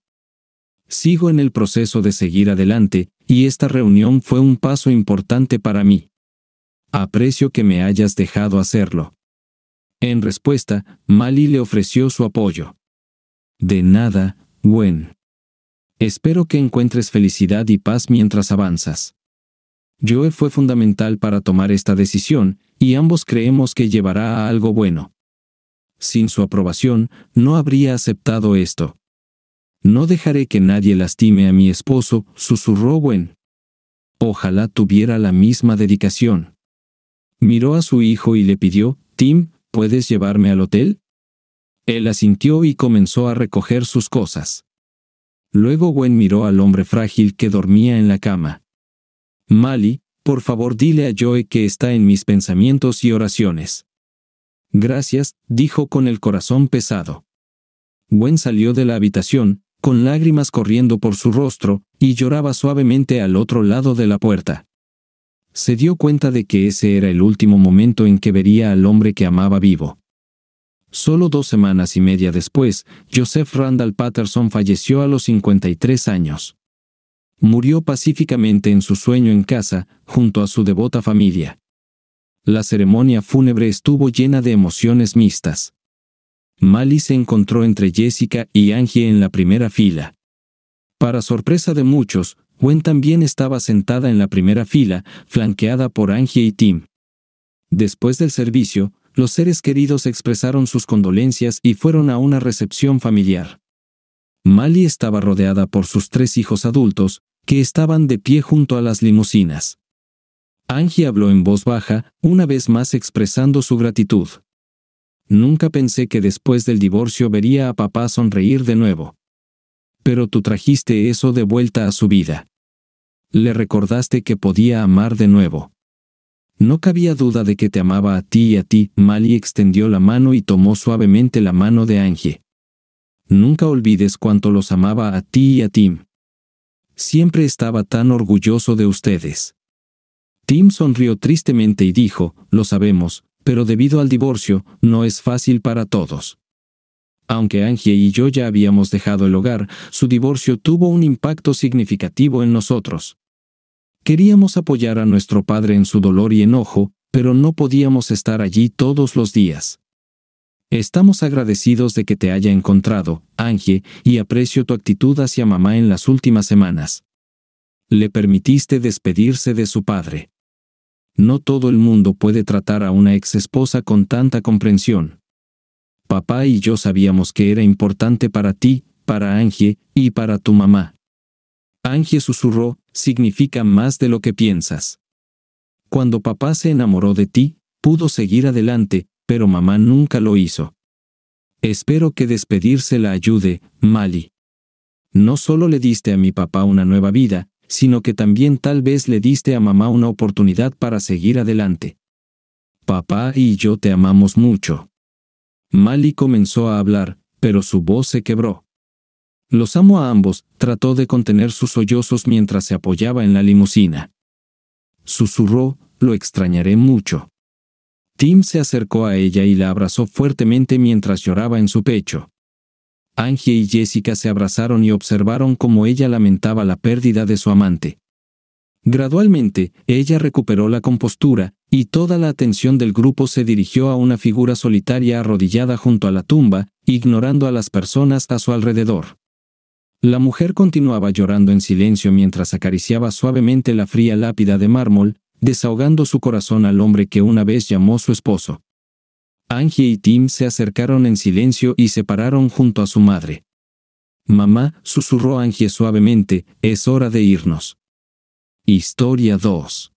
Sigo en el proceso de seguir adelante, y esta reunión fue un paso importante para mí. Aprecio que me hayas dejado hacerlo. En respuesta, Mali le ofreció su apoyo. De nada, Gwen. Espero que encuentres felicidad y paz mientras avanzas. Joe fue fundamental para tomar esta decisión, y ambos creemos que llevará a algo bueno. Sin su aprobación, no habría aceptado esto. No dejaré que nadie lastime a mi esposo, susurró Gwen. Ojalá tuviera la misma dedicación miró a su hijo y le pidió, Tim, ¿puedes llevarme al hotel? Él asintió y comenzó a recoger sus cosas. Luego Gwen miró al hombre frágil que dormía en la cama. Mali, por favor dile a Joe que está en mis pensamientos y oraciones. Gracias, dijo con el corazón pesado. Gwen salió de la habitación, con lágrimas corriendo por su rostro, y lloraba suavemente al otro lado de la puerta se dio cuenta de que ese era el último momento en que vería al hombre que amaba vivo. Solo dos semanas y media después, Joseph Randall Patterson falleció a los 53 años. Murió pacíficamente en su sueño en casa, junto a su devota familia. La ceremonia fúnebre estuvo llena de emociones mixtas. Mali se encontró entre Jessica y Angie en la primera fila. Para sorpresa de muchos, Gwen también estaba sentada en la primera fila, flanqueada por Angie y Tim. Después del servicio, los seres queridos expresaron sus condolencias y fueron a una recepción familiar. Mali estaba rodeada por sus tres hijos adultos, que estaban de pie junto a las limusinas. Angie habló en voz baja, una vez más expresando su gratitud. Nunca pensé que después del divorcio vería a papá sonreír de nuevo pero tú trajiste eso de vuelta a su vida. Le recordaste que podía amar de nuevo. No cabía duda de que te amaba a ti y a ti, Mali extendió la mano y tomó suavemente la mano de Angie. Nunca olvides cuánto los amaba a ti y a Tim. Siempre estaba tan orgulloso de ustedes. Tim sonrió tristemente y dijo, lo sabemos, pero debido al divorcio, no es fácil para todos. Aunque Angie y yo ya habíamos dejado el hogar, su divorcio tuvo un impacto significativo en nosotros. Queríamos apoyar a nuestro padre en su dolor y enojo, pero no podíamos estar allí todos los días. Estamos agradecidos de que te haya encontrado, Angie, y aprecio tu actitud hacia mamá en las últimas semanas. Le permitiste despedirse de su padre. No todo el mundo puede tratar a una ex esposa con tanta comprensión papá y yo sabíamos que era importante para ti, para Angie, y para tu mamá. Angie susurró, significa más de lo que piensas. Cuando papá se enamoró de ti, pudo seguir adelante, pero mamá nunca lo hizo. Espero que despedirse la ayude, Mali. No solo le diste a mi papá una nueva vida, sino que también tal vez le diste a mamá una oportunidad para seguir adelante. Papá y yo te amamos mucho. Mali comenzó a hablar, pero su voz se quebró. Los amo a ambos, trató de contener sus sollozos mientras se apoyaba en la limusina. Susurró, lo extrañaré mucho. Tim se acercó a ella y la abrazó fuertemente mientras lloraba en su pecho. Angie y Jessica se abrazaron y observaron cómo ella lamentaba la pérdida de su amante. Gradualmente, ella recuperó la compostura, y toda la atención del grupo se dirigió a una figura solitaria arrodillada junto a la tumba, ignorando a las personas a su alrededor. La mujer continuaba llorando en silencio mientras acariciaba suavemente la fría lápida de mármol, desahogando su corazón al hombre que una vez llamó su esposo. Angie y Tim se acercaron en silencio y se pararon junto a su madre. Mamá, susurró Angie suavemente, es hora de irnos. Historia 2.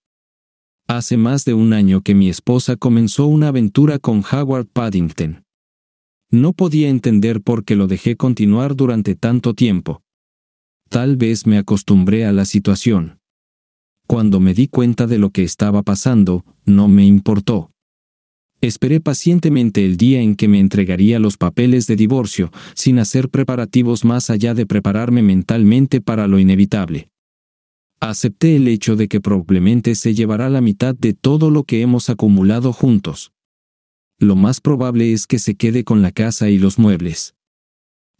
Hace más de un año que mi esposa comenzó una aventura con Howard Paddington. No podía entender por qué lo dejé continuar durante tanto tiempo. Tal vez me acostumbré a la situación. Cuando me di cuenta de lo que estaba pasando, no me importó. Esperé pacientemente el día en que me entregaría los papeles de divorcio, sin hacer preparativos más allá de prepararme mentalmente para lo inevitable. Acepté el hecho de que probablemente se llevará la mitad de todo lo que hemos acumulado juntos. Lo más probable es que se quede con la casa y los muebles.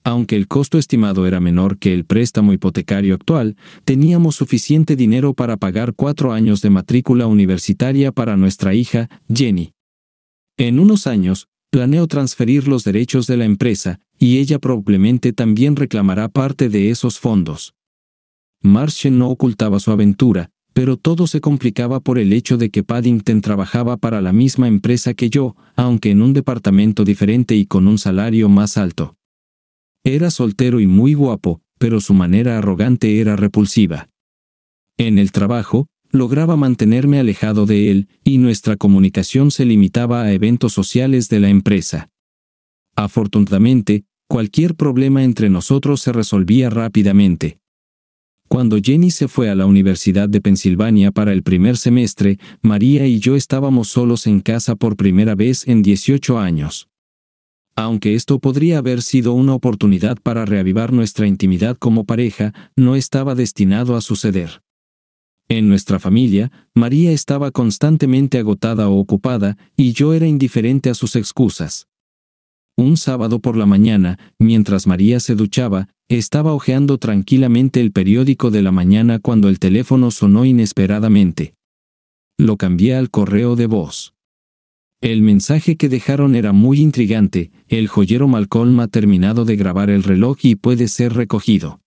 Aunque el costo estimado era menor que el préstamo hipotecario actual, teníamos suficiente dinero para pagar cuatro años de matrícula universitaria para nuestra hija, Jenny. En unos años, planeo transferir los derechos de la empresa, y ella probablemente también reclamará parte de esos fondos. Marshall no ocultaba su aventura, pero todo se complicaba por el hecho de que Paddington trabajaba para la misma empresa que yo, aunque en un departamento diferente y con un salario más alto. Era soltero y muy guapo, pero su manera arrogante era repulsiva. En el trabajo, lograba mantenerme alejado de él, y nuestra comunicación se limitaba a eventos sociales de la empresa. Afortunadamente, cualquier problema entre nosotros se resolvía rápidamente. Cuando Jenny se fue a la Universidad de Pensilvania para el primer semestre, María y yo estábamos solos en casa por primera vez en 18 años. Aunque esto podría haber sido una oportunidad para reavivar nuestra intimidad como pareja, no estaba destinado a suceder. En nuestra familia, María estaba constantemente agotada o ocupada, y yo era indiferente a sus excusas. Un sábado por la mañana, mientras María se duchaba, estaba hojeando tranquilamente el periódico de la mañana cuando el teléfono sonó inesperadamente. Lo cambié al correo de voz. El mensaje que dejaron era muy intrigante, el joyero Malcolm ha terminado de grabar el reloj y puede ser recogido.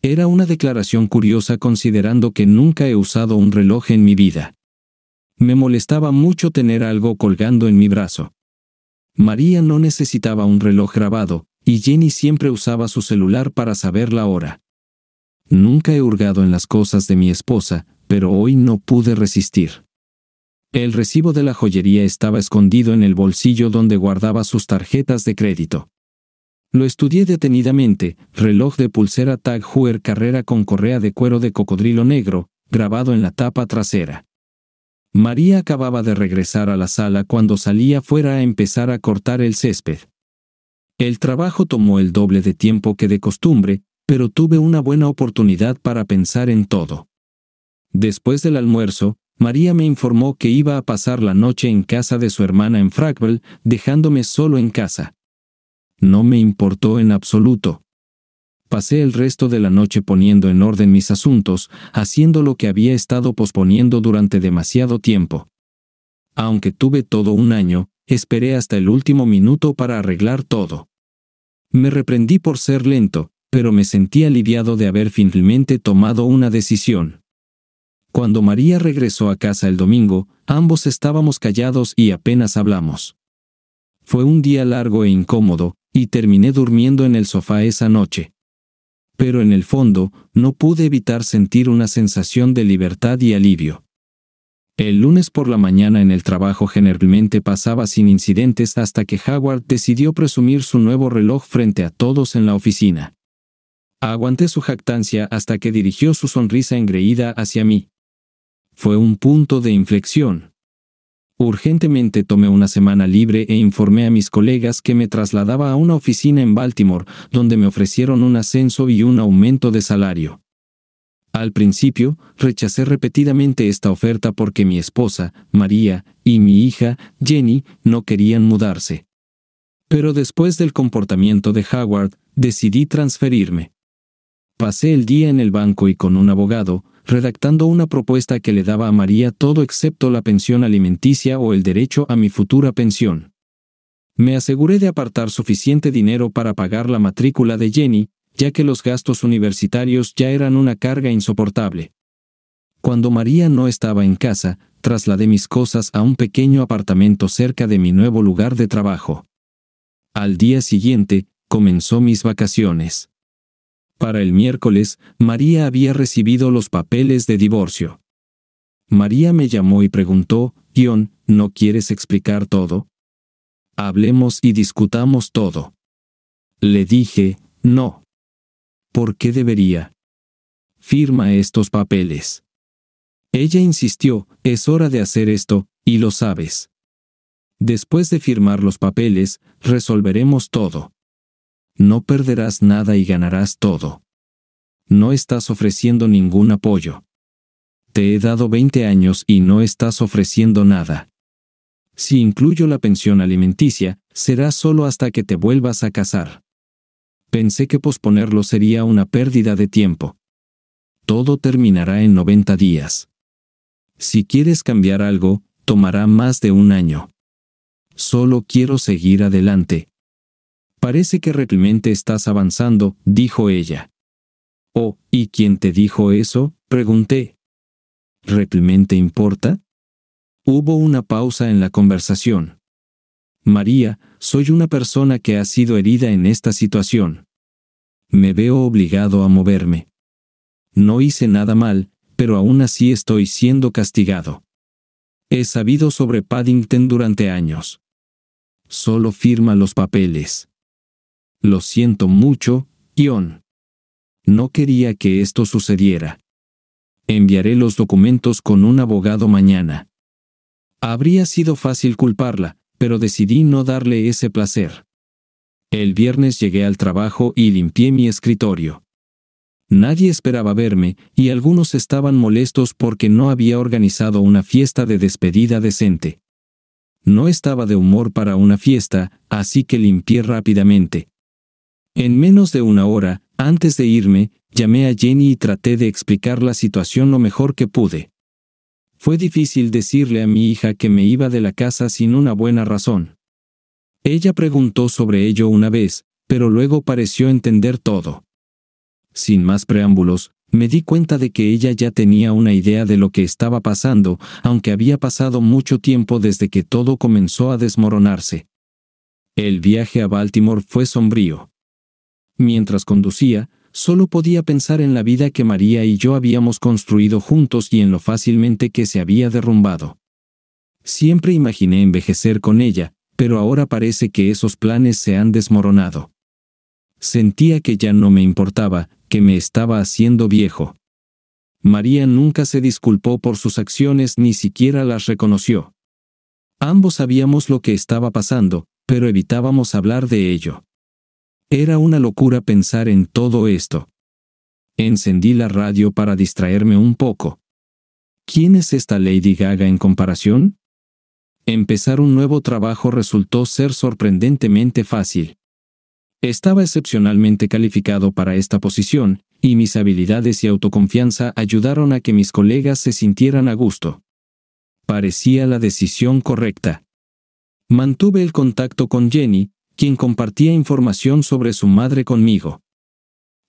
Era una declaración curiosa considerando que nunca he usado un reloj en mi vida. Me molestaba mucho tener algo colgando en mi brazo. María no necesitaba un reloj grabado, y Jenny siempre usaba su celular para saber la hora. Nunca he hurgado en las cosas de mi esposa, pero hoy no pude resistir. El recibo de la joyería estaba escondido en el bolsillo donde guardaba sus tarjetas de crédito. Lo estudié detenidamente, reloj de pulsera Tag Heuer carrera con correa de cuero de cocodrilo negro, grabado en la tapa trasera. María acababa de regresar a la sala cuando salía fuera a empezar a cortar el césped. El trabajo tomó el doble de tiempo que de costumbre, pero tuve una buena oportunidad para pensar en todo. Después del almuerzo, María me informó que iba a pasar la noche en casa de su hermana en Frackville, dejándome solo en casa. No me importó en absoluto. Pasé el resto de la noche poniendo en orden mis asuntos, haciendo lo que había estado posponiendo durante demasiado tiempo. Aunque tuve todo un año, esperé hasta el último minuto para arreglar todo. Me reprendí por ser lento, pero me sentí aliviado de haber finalmente tomado una decisión. Cuando María regresó a casa el domingo, ambos estábamos callados y apenas hablamos. Fue un día largo e incómodo, y terminé durmiendo en el sofá esa noche pero en el fondo, no pude evitar sentir una sensación de libertad y alivio. El lunes por la mañana en el trabajo generalmente pasaba sin incidentes hasta que Howard decidió presumir su nuevo reloj frente a todos en la oficina. Aguanté su jactancia hasta que dirigió su sonrisa engreída hacia mí. Fue un punto de inflexión. Urgentemente tomé una semana libre e informé a mis colegas que me trasladaba a una oficina en Baltimore, donde me ofrecieron un ascenso y un aumento de salario. Al principio, rechacé repetidamente esta oferta porque mi esposa, María, y mi hija, Jenny, no querían mudarse. Pero después del comportamiento de Howard, decidí transferirme. Pasé el día en el banco y con un abogado, redactando una propuesta que le daba a María todo excepto la pensión alimenticia o el derecho a mi futura pensión. Me aseguré de apartar suficiente dinero para pagar la matrícula de Jenny, ya que los gastos universitarios ya eran una carga insoportable. Cuando María no estaba en casa, trasladé mis cosas a un pequeño apartamento cerca de mi nuevo lugar de trabajo. Al día siguiente, comenzó mis vacaciones. Para el miércoles, María había recibido los papeles de divorcio. María me llamó y preguntó, guión, ¿no quieres explicar todo? Hablemos y discutamos todo. Le dije, no. ¿Por qué debería? Firma estos papeles. Ella insistió, es hora de hacer esto, y lo sabes. Después de firmar los papeles, resolveremos todo. No perderás nada y ganarás todo. No estás ofreciendo ningún apoyo. Te he dado 20 años y no estás ofreciendo nada. Si incluyo la pensión alimenticia, será solo hasta que te vuelvas a casar. Pensé que posponerlo sería una pérdida de tiempo. Todo terminará en 90 días. Si quieres cambiar algo, tomará más de un año. Solo quiero seguir adelante. Parece que realmente estás avanzando, dijo ella. Oh, ¿y quién te dijo eso? pregunté. ¿Realmente importa? Hubo una pausa en la conversación. María, soy una persona que ha sido herida en esta situación. Me veo obligado a moverme. No hice nada mal, pero aún así estoy siendo castigado. He sabido sobre Paddington durante años. Solo firma los papeles. Lo siento mucho, Ion. No quería que esto sucediera. Enviaré los documentos con un abogado mañana. Habría sido fácil culparla, pero decidí no darle ese placer. El viernes llegué al trabajo y limpié mi escritorio. Nadie esperaba verme, y algunos estaban molestos porque no había organizado una fiesta de despedida decente. No estaba de humor para una fiesta, así que limpié rápidamente. En menos de una hora, antes de irme, llamé a Jenny y traté de explicar la situación lo mejor que pude. Fue difícil decirle a mi hija que me iba de la casa sin una buena razón. Ella preguntó sobre ello una vez, pero luego pareció entender todo. Sin más preámbulos, me di cuenta de que ella ya tenía una idea de lo que estaba pasando, aunque había pasado mucho tiempo desde que todo comenzó a desmoronarse. El viaje a Baltimore fue sombrío. Mientras conducía, solo podía pensar en la vida que María y yo habíamos construido juntos y en lo fácilmente que se había derrumbado. Siempre imaginé envejecer con ella, pero ahora parece que esos planes se han desmoronado. Sentía que ya no me importaba, que me estaba haciendo viejo. María nunca se disculpó por sus acciones, ni siquiera las reconoció. Ambos sabíamos lo que estaba pasando, pero evitábamos hablar de ello. Era una locura pensar en todo esto. Encendí la radio para distraerme un poco. ¿Quién es esta Lady Gaga en comparación? Empezar un nuevo trabajo resultó ser sorprendentemente fácil. Estaba excepcionalmente calificado para esta posición, y mis habilidades y autoconfianza ayudaron a que mis colegas se sintieran a gusto. Parecía la decisión correcta. Mantuve el contacto con Jenny, quien compartía información sobre su madre conmigo.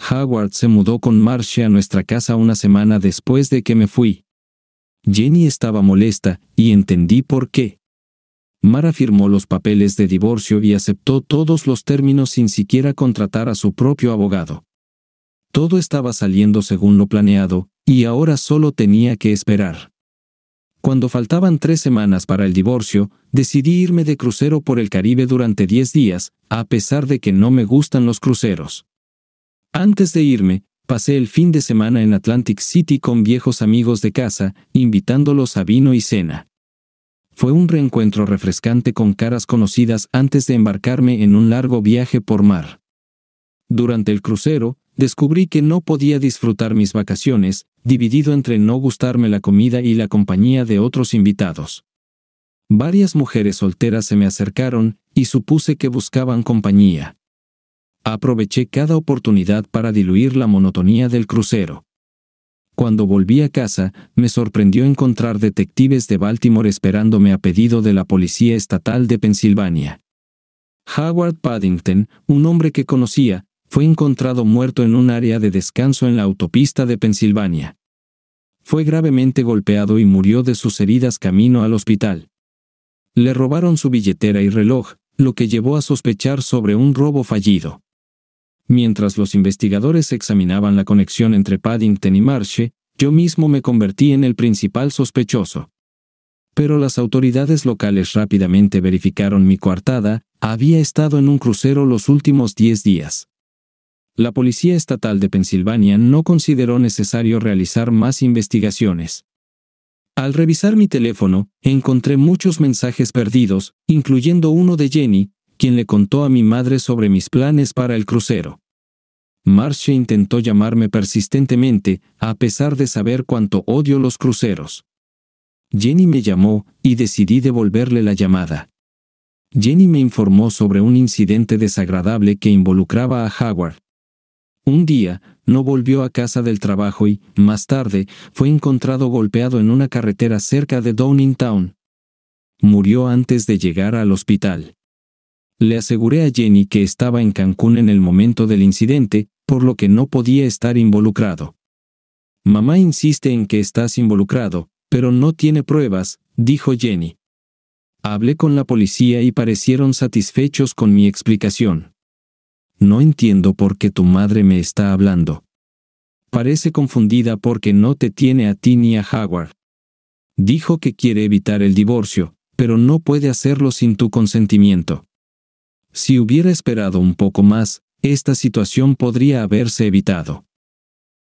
Howard se mudó con Marcia a nuestra casa una semana después de que me fui. Jenny estaba molesta y entendí por qué. Mara firmó los papeles de divorcio y aceptó todos los términos sin siquiera contratar a su propio abogado. Todo estaba saliendo según lo planeado, y ahora solo tenía que esperar cuando faltaban tres semanas para el divorcio, decidí irme de crucero por el Caribe durante diez días, a pesar de que no me gustan los cruceros. Antes de irme, pasé el fin de semana en Atlantic City con viejos amigos de casa, invitándolos a vino y cena. Fue un reencuentro refrescante con caras conocidas antes de embarcarme en un largo viaje por mar. Durante el crucero, descubrí que no podía disfrutar mis vacaciones, dividido entre no gustarme la comida y la compañía de otros invitados. Varias mujeres solteras se me acercaron, y supuse que buscaban compañía. Aproveché cada oportunidad para diluir la monotonía del crucero. Cuando volví a casa, me sorprendió encontrar detectives de Baltimore esperándome a pedido de la Policía Estatal de Pensilvania. Howard Paddington, un hombre que conocía, fue encontrado muerto en un área de descanso en la autopista de Pensilvania. Fue gravemente golpeado y murió de sus heridas camino al hospital. Le robaron su billetera y reloj, lo que llevó a sospechar sobre un robo fallido. Mientras los investigadores examinaban la conexión entre Paddington y Marche, yo mismo me convertí en el principal sospechoso. Pero las autoridades locales rápidamente verificaron mi coartada, había estado en un crucero los últimos 10 días la Policía Estatal de Pensilvania no consideró necesario realizar más investigaciones. Al revisar mi teléfono, encontré muchos mensajes perdidos, incluyendo uno de Jenny, quien le contó a mi madre sobre mis planes para el crucero. Marcia intentó llamarme persistentemente, a pesar de saber cuánto odio los cruceros. Jenny me llamó, y decidí devolverle la llamada. Jenny me informó sobre un incidente desagradable que involucraba a Howard, un día, no volvió a casa del trabajo y, más tarde, fue encontrado golpeado en una carretera cerca de Downingtown. Murió antes de llegar al hospital. Le aseguré a Jenny que estaba en Cancún en el momento del incidente, por lo que no podía estar involucrado. Mamá insiste en que estás involucrado, pero no tiene pruebas, dijo Jenny. Hablé con la policía y parecieron satisfechos con mi explicación. No entiendo por qué tu madre me está hablando. Parece confundida porque no te tiene a ti ni a Howard. Dijo que quiere evitar el divorcio, pero no puede hacerlo sin tu consentimiento. Si hubiera esperado un poco más, esta situación podría haberse evitado.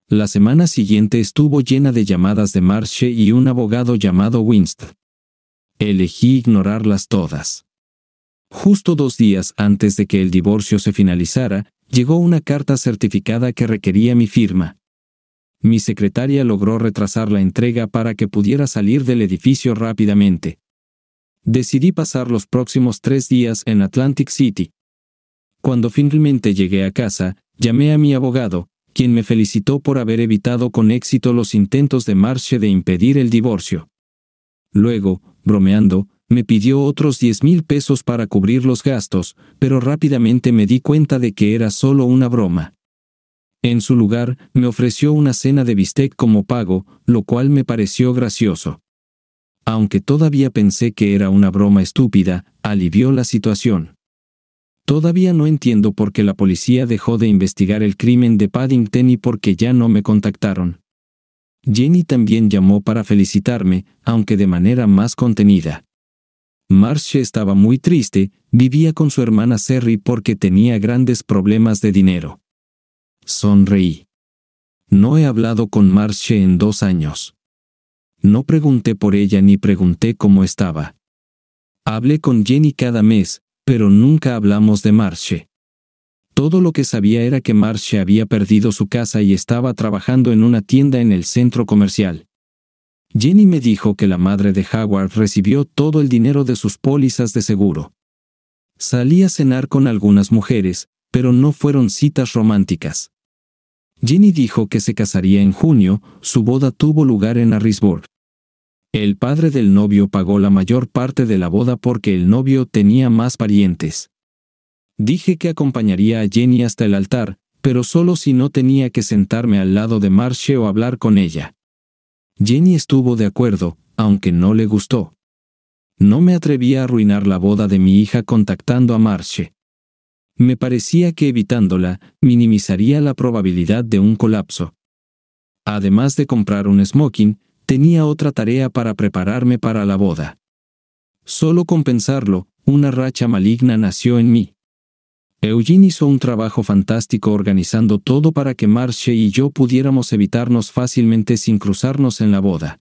La semana siguiente estuvo llena de llamadas de Marche y un abogado llamado Winst. Elegí ignorarlas todas. Justo dos días antes de que el divorcio se finalizara, llegó una carta certificada que requería mi firma. Mi secretaria logró retrasar la entrega para que pudiera salir del edificio rápidamente. Decidí pasar los próximos tres días en Atlantic City. Cuando finalmente llegué a casa, llamé a mi abogado, quien me felicitó por haber evitado con éxito los intentos de Marche de impedir el divorcio. Luego, bromeando, me pidió otros 10 mil pesos para cubrir los gastos, pero rápidamente me di cuenta de que era solo una broma. En su lugar, me ofreció una cena de bistec como pago, lo cual me pareció gracioso. Aunque todavía pensé que era una broma estúpida, alivió la situación. Todavía no entiendo por qué la policía dejó de investigar el crimen de Paddington y por qué ya no me contactaron. Jenny también llamó para felicitarme, aunque de manera más contenida. Marche estaba muy triste, vivía con su hermana Serry porque tenía grandes problemas de dinero. Sonreí. No he hablado con Marche en dos años. No pregunté por ella ni pregunté cómo estaba. Hablé con Jenny cada mes, pero nunca hablamos de Marche. Todo lo que sabía era que Marsha había perdido su casa y estaba trabajando en una tienda en el centro comercial. Jenny me dijo que la madre de Howard recibió todo el dinero de sus pólizas de seguro. Salí a cenar con algunas mujeres, pero no fueron citas románticas. Jenny dijo que se casaría en junio, su boda tuvo lugar en Harrisburg. El padre del novio pagó la mayor parte de la boda porque el novio tenía más parientes. Dije que acompañaría a Jenny hasta el altar, pero solo si no tenía que sentarme al lado de Marche o hablar con ella. Jenny estuvo de acuerdo, aunque no le gustó. No me atrevía a arruinar la boda de mi hija contactando a Marche. Me parecía que evitándola, minimizaría la probabilidad de un colapso. Además de comprar un smoking, tenía otra tarea para prepararme para la boda. Solo con pensarlo, una racha maligna nació en mí. Eugene hizo un trabajo fantástico organizando todo para que Marche y yo pudiéramos evitarnos fácilmente sin cruzarnos en la boda.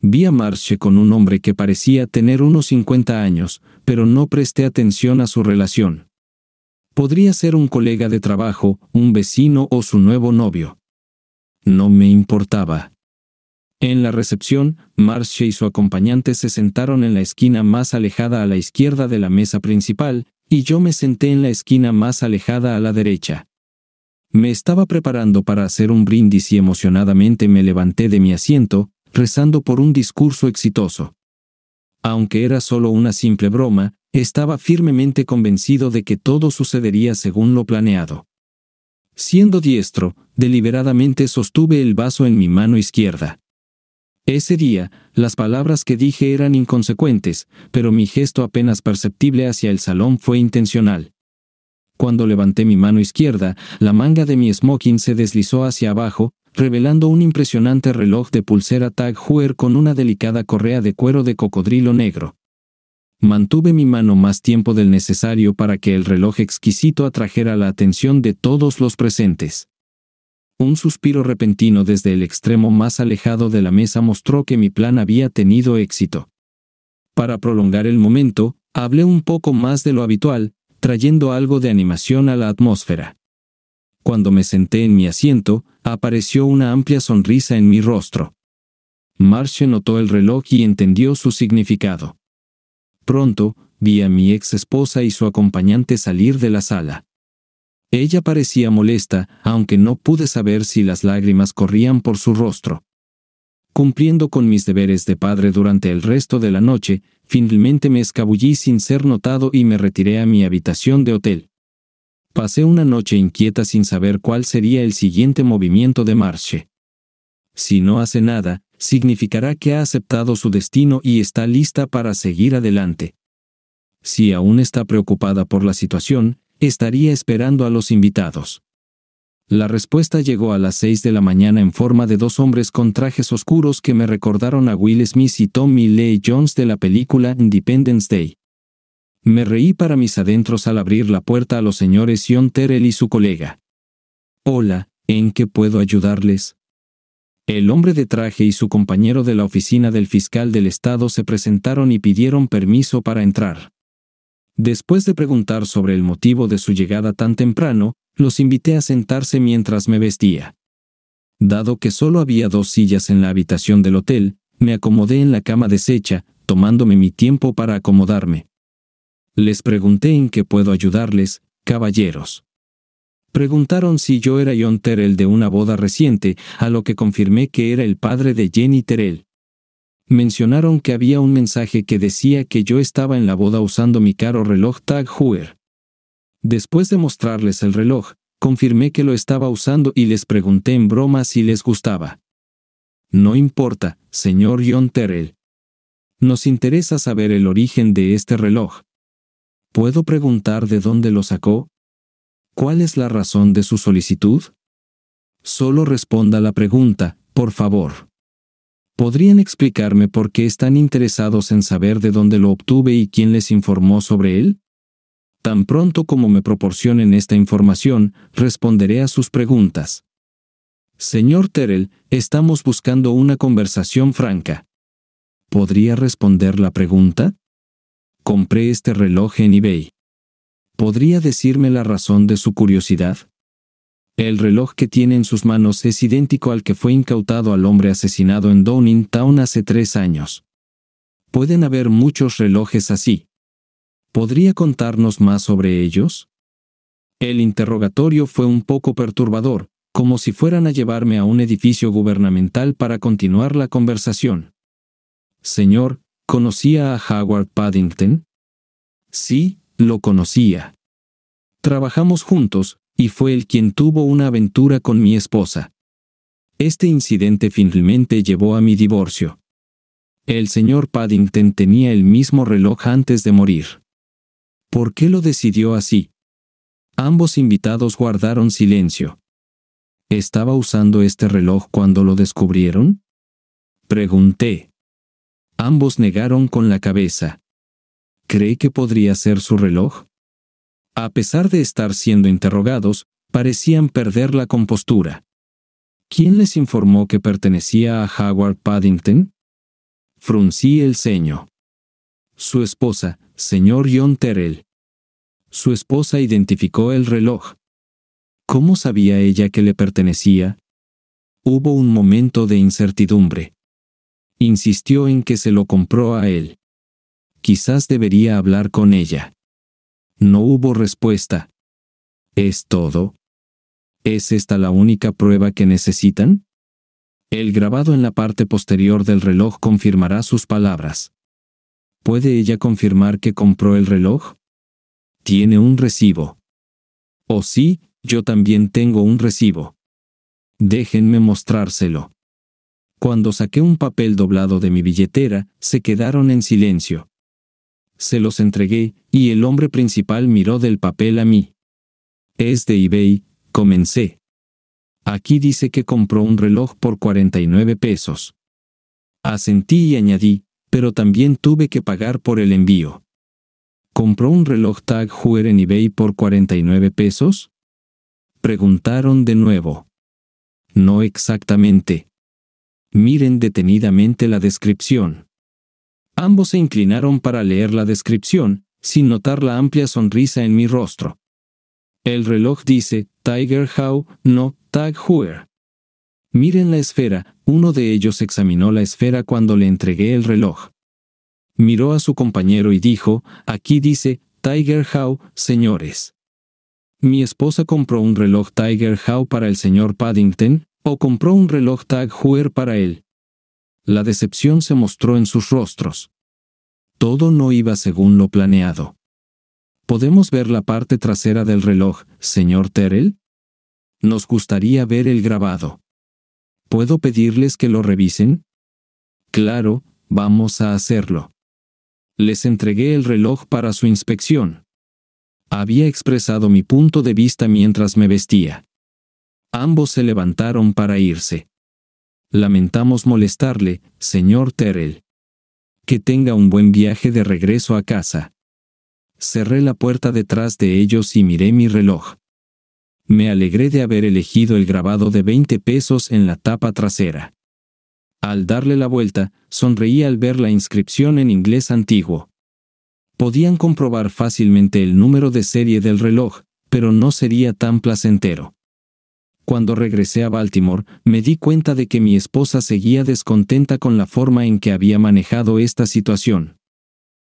Vi a Marche con un hombre que parecía tener unos 50 años, pero no presté atención a su relación. Podría ser un colega de trabajo, un vecino o su nuevo novio. No me importaba. En la recepción, Marche y su acompañante se sentaron en la esquina más alejada a la izquierda de la mesa principal, y yo me senté en la esquina más alejada a la derecha. Me estaba preparando para hacer un brindis y emocionadamente me levanté de mi asiento, rezando por un discurso exitoso. Aunque era solo una simple broma, estaba firmemente convencido de que todo sucedería según lo planeado. Siendo diestro, deliberadamente sostuve el vaso en mi mano izquierda. Ese día, las palabras que dije eran inconsecuentes, pero mi gesto apenas perceptible hacia el salón fue intencional. Cuando levanté mi mano izquierda, la manga de mi smoking se deslizó hacia abajo, revelando un impresionante reloj de pulsera Tag Heuer con una delicada correa de cuero de cocodrilo negro. Mantuve mi mano más tiempo del necesario para que el reloj exquisito atrajera la atención de todos los presentes. Un suspiro repentino desde el extremo más alejado de la mesa mostró que mi plan había tenido éxito. Para prolongar el momento, hablé un poco más de lo habitual, trayendo algo de animación a la atmósfera. Cuando me senté en mi asiento, apareció una amplia sonrisa en mi rostro. Marcio notó el reloj y entendió su significado. Pronto, vi a mi ex esposa y su acompañante salir de la sala. Ella parecía molesta, aunque no pude saber si las lágrimas corrían por su rostro. Cumpliendo con mis deberes de padre durante el resto de la noche, finalmente me escabullí sin ser notado y me retiré a mi habitación de hotel. Pasé una noche inquieta sin saber cuál sería el siguiente movimiento de Marche. Si no hace nada, significará que ha aceptado su destino y está lista para seguir adelante. Si aún está preocupada por la situación, estaría esperando a los invitados. La respuesta llegó a las seis de la mañana en forma de dos hombres con trajes oscuros que me recordaron a Will Smith y Tommy Lee Jones de la película Independence Day. Me reí para mis adentros al abrir la puerta a los señores John Terrell y su colega. Hola, ¿en qué puedo ayudarles? El hombre de traje y su compañero de la oficina del fiscal del estado se presentaron y pidieron permiso para entrar. Después de preguntar sobre el motivo de su llegada tan temprano, los invité a sentarse mientras me vestía. Dado que solo había dos sillas en la habitación del hotel, me acomodé en la cama deshecha, tomándome mi tiempo para acomodarme. Les pregunté en qué puedo ayudarles, caballeros. Preguntaron si yo era John Terrell de una boda reciente, a lo que confirmé que era el padre de Jenny Terrell mencionaron que había un mensaje que decía que yo estaba en la boda usando mi caro reloj Tag Heuer. Después de mostrarles el reloj, confirmé que lo estaba usando y les pregunté en broma si les gustaba. No importa, señor John Terrell. Nos interesa saber el origen de este reloj. ¿Puedo preguntar de dónde lo sacó? ¿Cuál es la razón de su solicitud? Solo responda la pregunta, por favor. ¿Podrían explicarme por qué están interesados en saber de dónde lo obtuve y quién les informó sobre él? Tan pronto como me proporcionen esta información, responderé a sus preguntas. Señor Terrell, estamos buscando una conversación franca. ¿Podría responder la pregunta? Compré este reloj en eBay. ¿Podría decirme la razón de su curiosidad? El reloj que tiene en sus manos es idéntico al que fue incautado al hombre asesinado en Downing Town hace tres años. Pueden haber muchos relojes así. ¿Podría contarnos más sobre ellos? El interrogatorio fue un poco perturbador, como si fueran a llevarme a un edificio gubernamental para continuar la conversación. Señor, ¿conocía a Howard Paddington? Sí, lo conocía. Trabajamos juntos, y fue el quien tuvo una aventura con mi esposa. Este incidente finalmente llevó a mi divorcio. El señor Paddington tenía el mismo reloj antes de morir. ¿Por qué lo decidió así? Ambos invitados guardaron silencio. ¿Estaba usando este reloj cuando lo descubrieron? Pregunté. Ambos negaron con la cabeza. ¿Cree que podría ser su reloj? a pesar de estar siendo interrogados, parecían perder la compostura. ¿Quién les informó que pertenecía a Howard Paddington? Fruncí el ceño. Su esposa, señor John Terrell. Su esposa identificó el reloj. ¿Cómo sabía ella que le pertenecía? Hubo un momento de incertidumbre. Insistió en que se lo compró a él. Quizás debería hablar con ella. No hubo respuesta. ¿Es todo? ¿Es esta la única prueba que necesitan? El grabado en la parte posterior del reloj confirmará sus palabras. ¿Puede ella confirmar que compró el reloj? Tiene un recibo. O oh, sí, yo también tengo un recibo. Déjenme mostrárselo. Cuando saqué un papel doblado de mi billetera, se quedaron en silencio se los entregué, y el hombre principal miró del papel a mí. Es de eBay, comencé. Aquí dice que compró un reloj por 49 pesos. Asentí y añadí, pero también tuve que pagar por el envío. ¿Compró un reloj Tag Heuer en eBay por 49 pesos? Preguntaron de nuevo. No exactamente. Miren detenidamente la descripción. Ambos se inclinaron para leer la descripción, sin notar la amplia sonrisa en mi rostro. El reloj dice, Tiger How, no, Tag Heuer. Miren la esfera, uno de ellos examinó la esfera cuando le entregué el reloj. Miró a su compañero y dijo, aquí dice, Tiger How, señores. Mi esposa compró un reloj Tiger How para el señor Paddington, o compró un reloj Tag Heuer para él, la decepción se mostró en sus rostros. Todo no iba según lo planeado. ¿Podemos ver la parte trasera del reloj, señor Terrell? Nos gustaría ver el grabado. ¿Puedo pedirles que lo revisen? Claro, vamos a hacerlo. Les entregué el reloj para su inspección. Había expresado mi punto de vista mientras me vestía. Ambos se levantaron para irse. Lamentamos molestarle, señor Terrell. Que tenga un buen viaje de regreso a casa. Cerré la puerta detrás de ellos y miré mi reloj. Me alegré de haber elegido el grabado de 20 pesos en la tapa trasera. Al darle la vuelta, sonreí al ver la inscripción en inglés antiguo. Podían comprobar fácilmente el número de serie del reloj, pero no sería tan placentero. Cuando regresé a Baltimore, me di cuenta de que mi esposa seguía descontenta con la forma en que había manejado esta situación.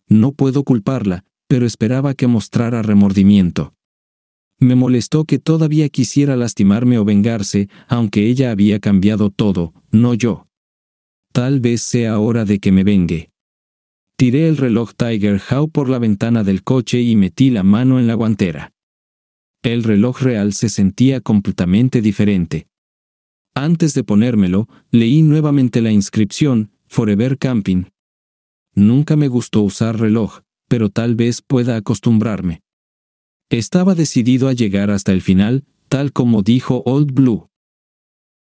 No puedo culparla, pero esperaba que mostrara remordimiento. Me molestó que todavía quisiera lastimarme o vengarse, aunque ella había cambiado todo, no yo. Tal vez sea hora de que me vengue. Tiré el reloj Tiger Howe por la ventana del coche y metí la mano en la guantera. El reloj real se sentía completamente diferente. Antes de ponérmelo, leí nuevamente la inscripción, Forever Camping. Nunca me gustó usar reloj, pero tal vez pueda acostumbrarme. Estaba decidido a llegar hasta el final, tal como dijo Old Blue.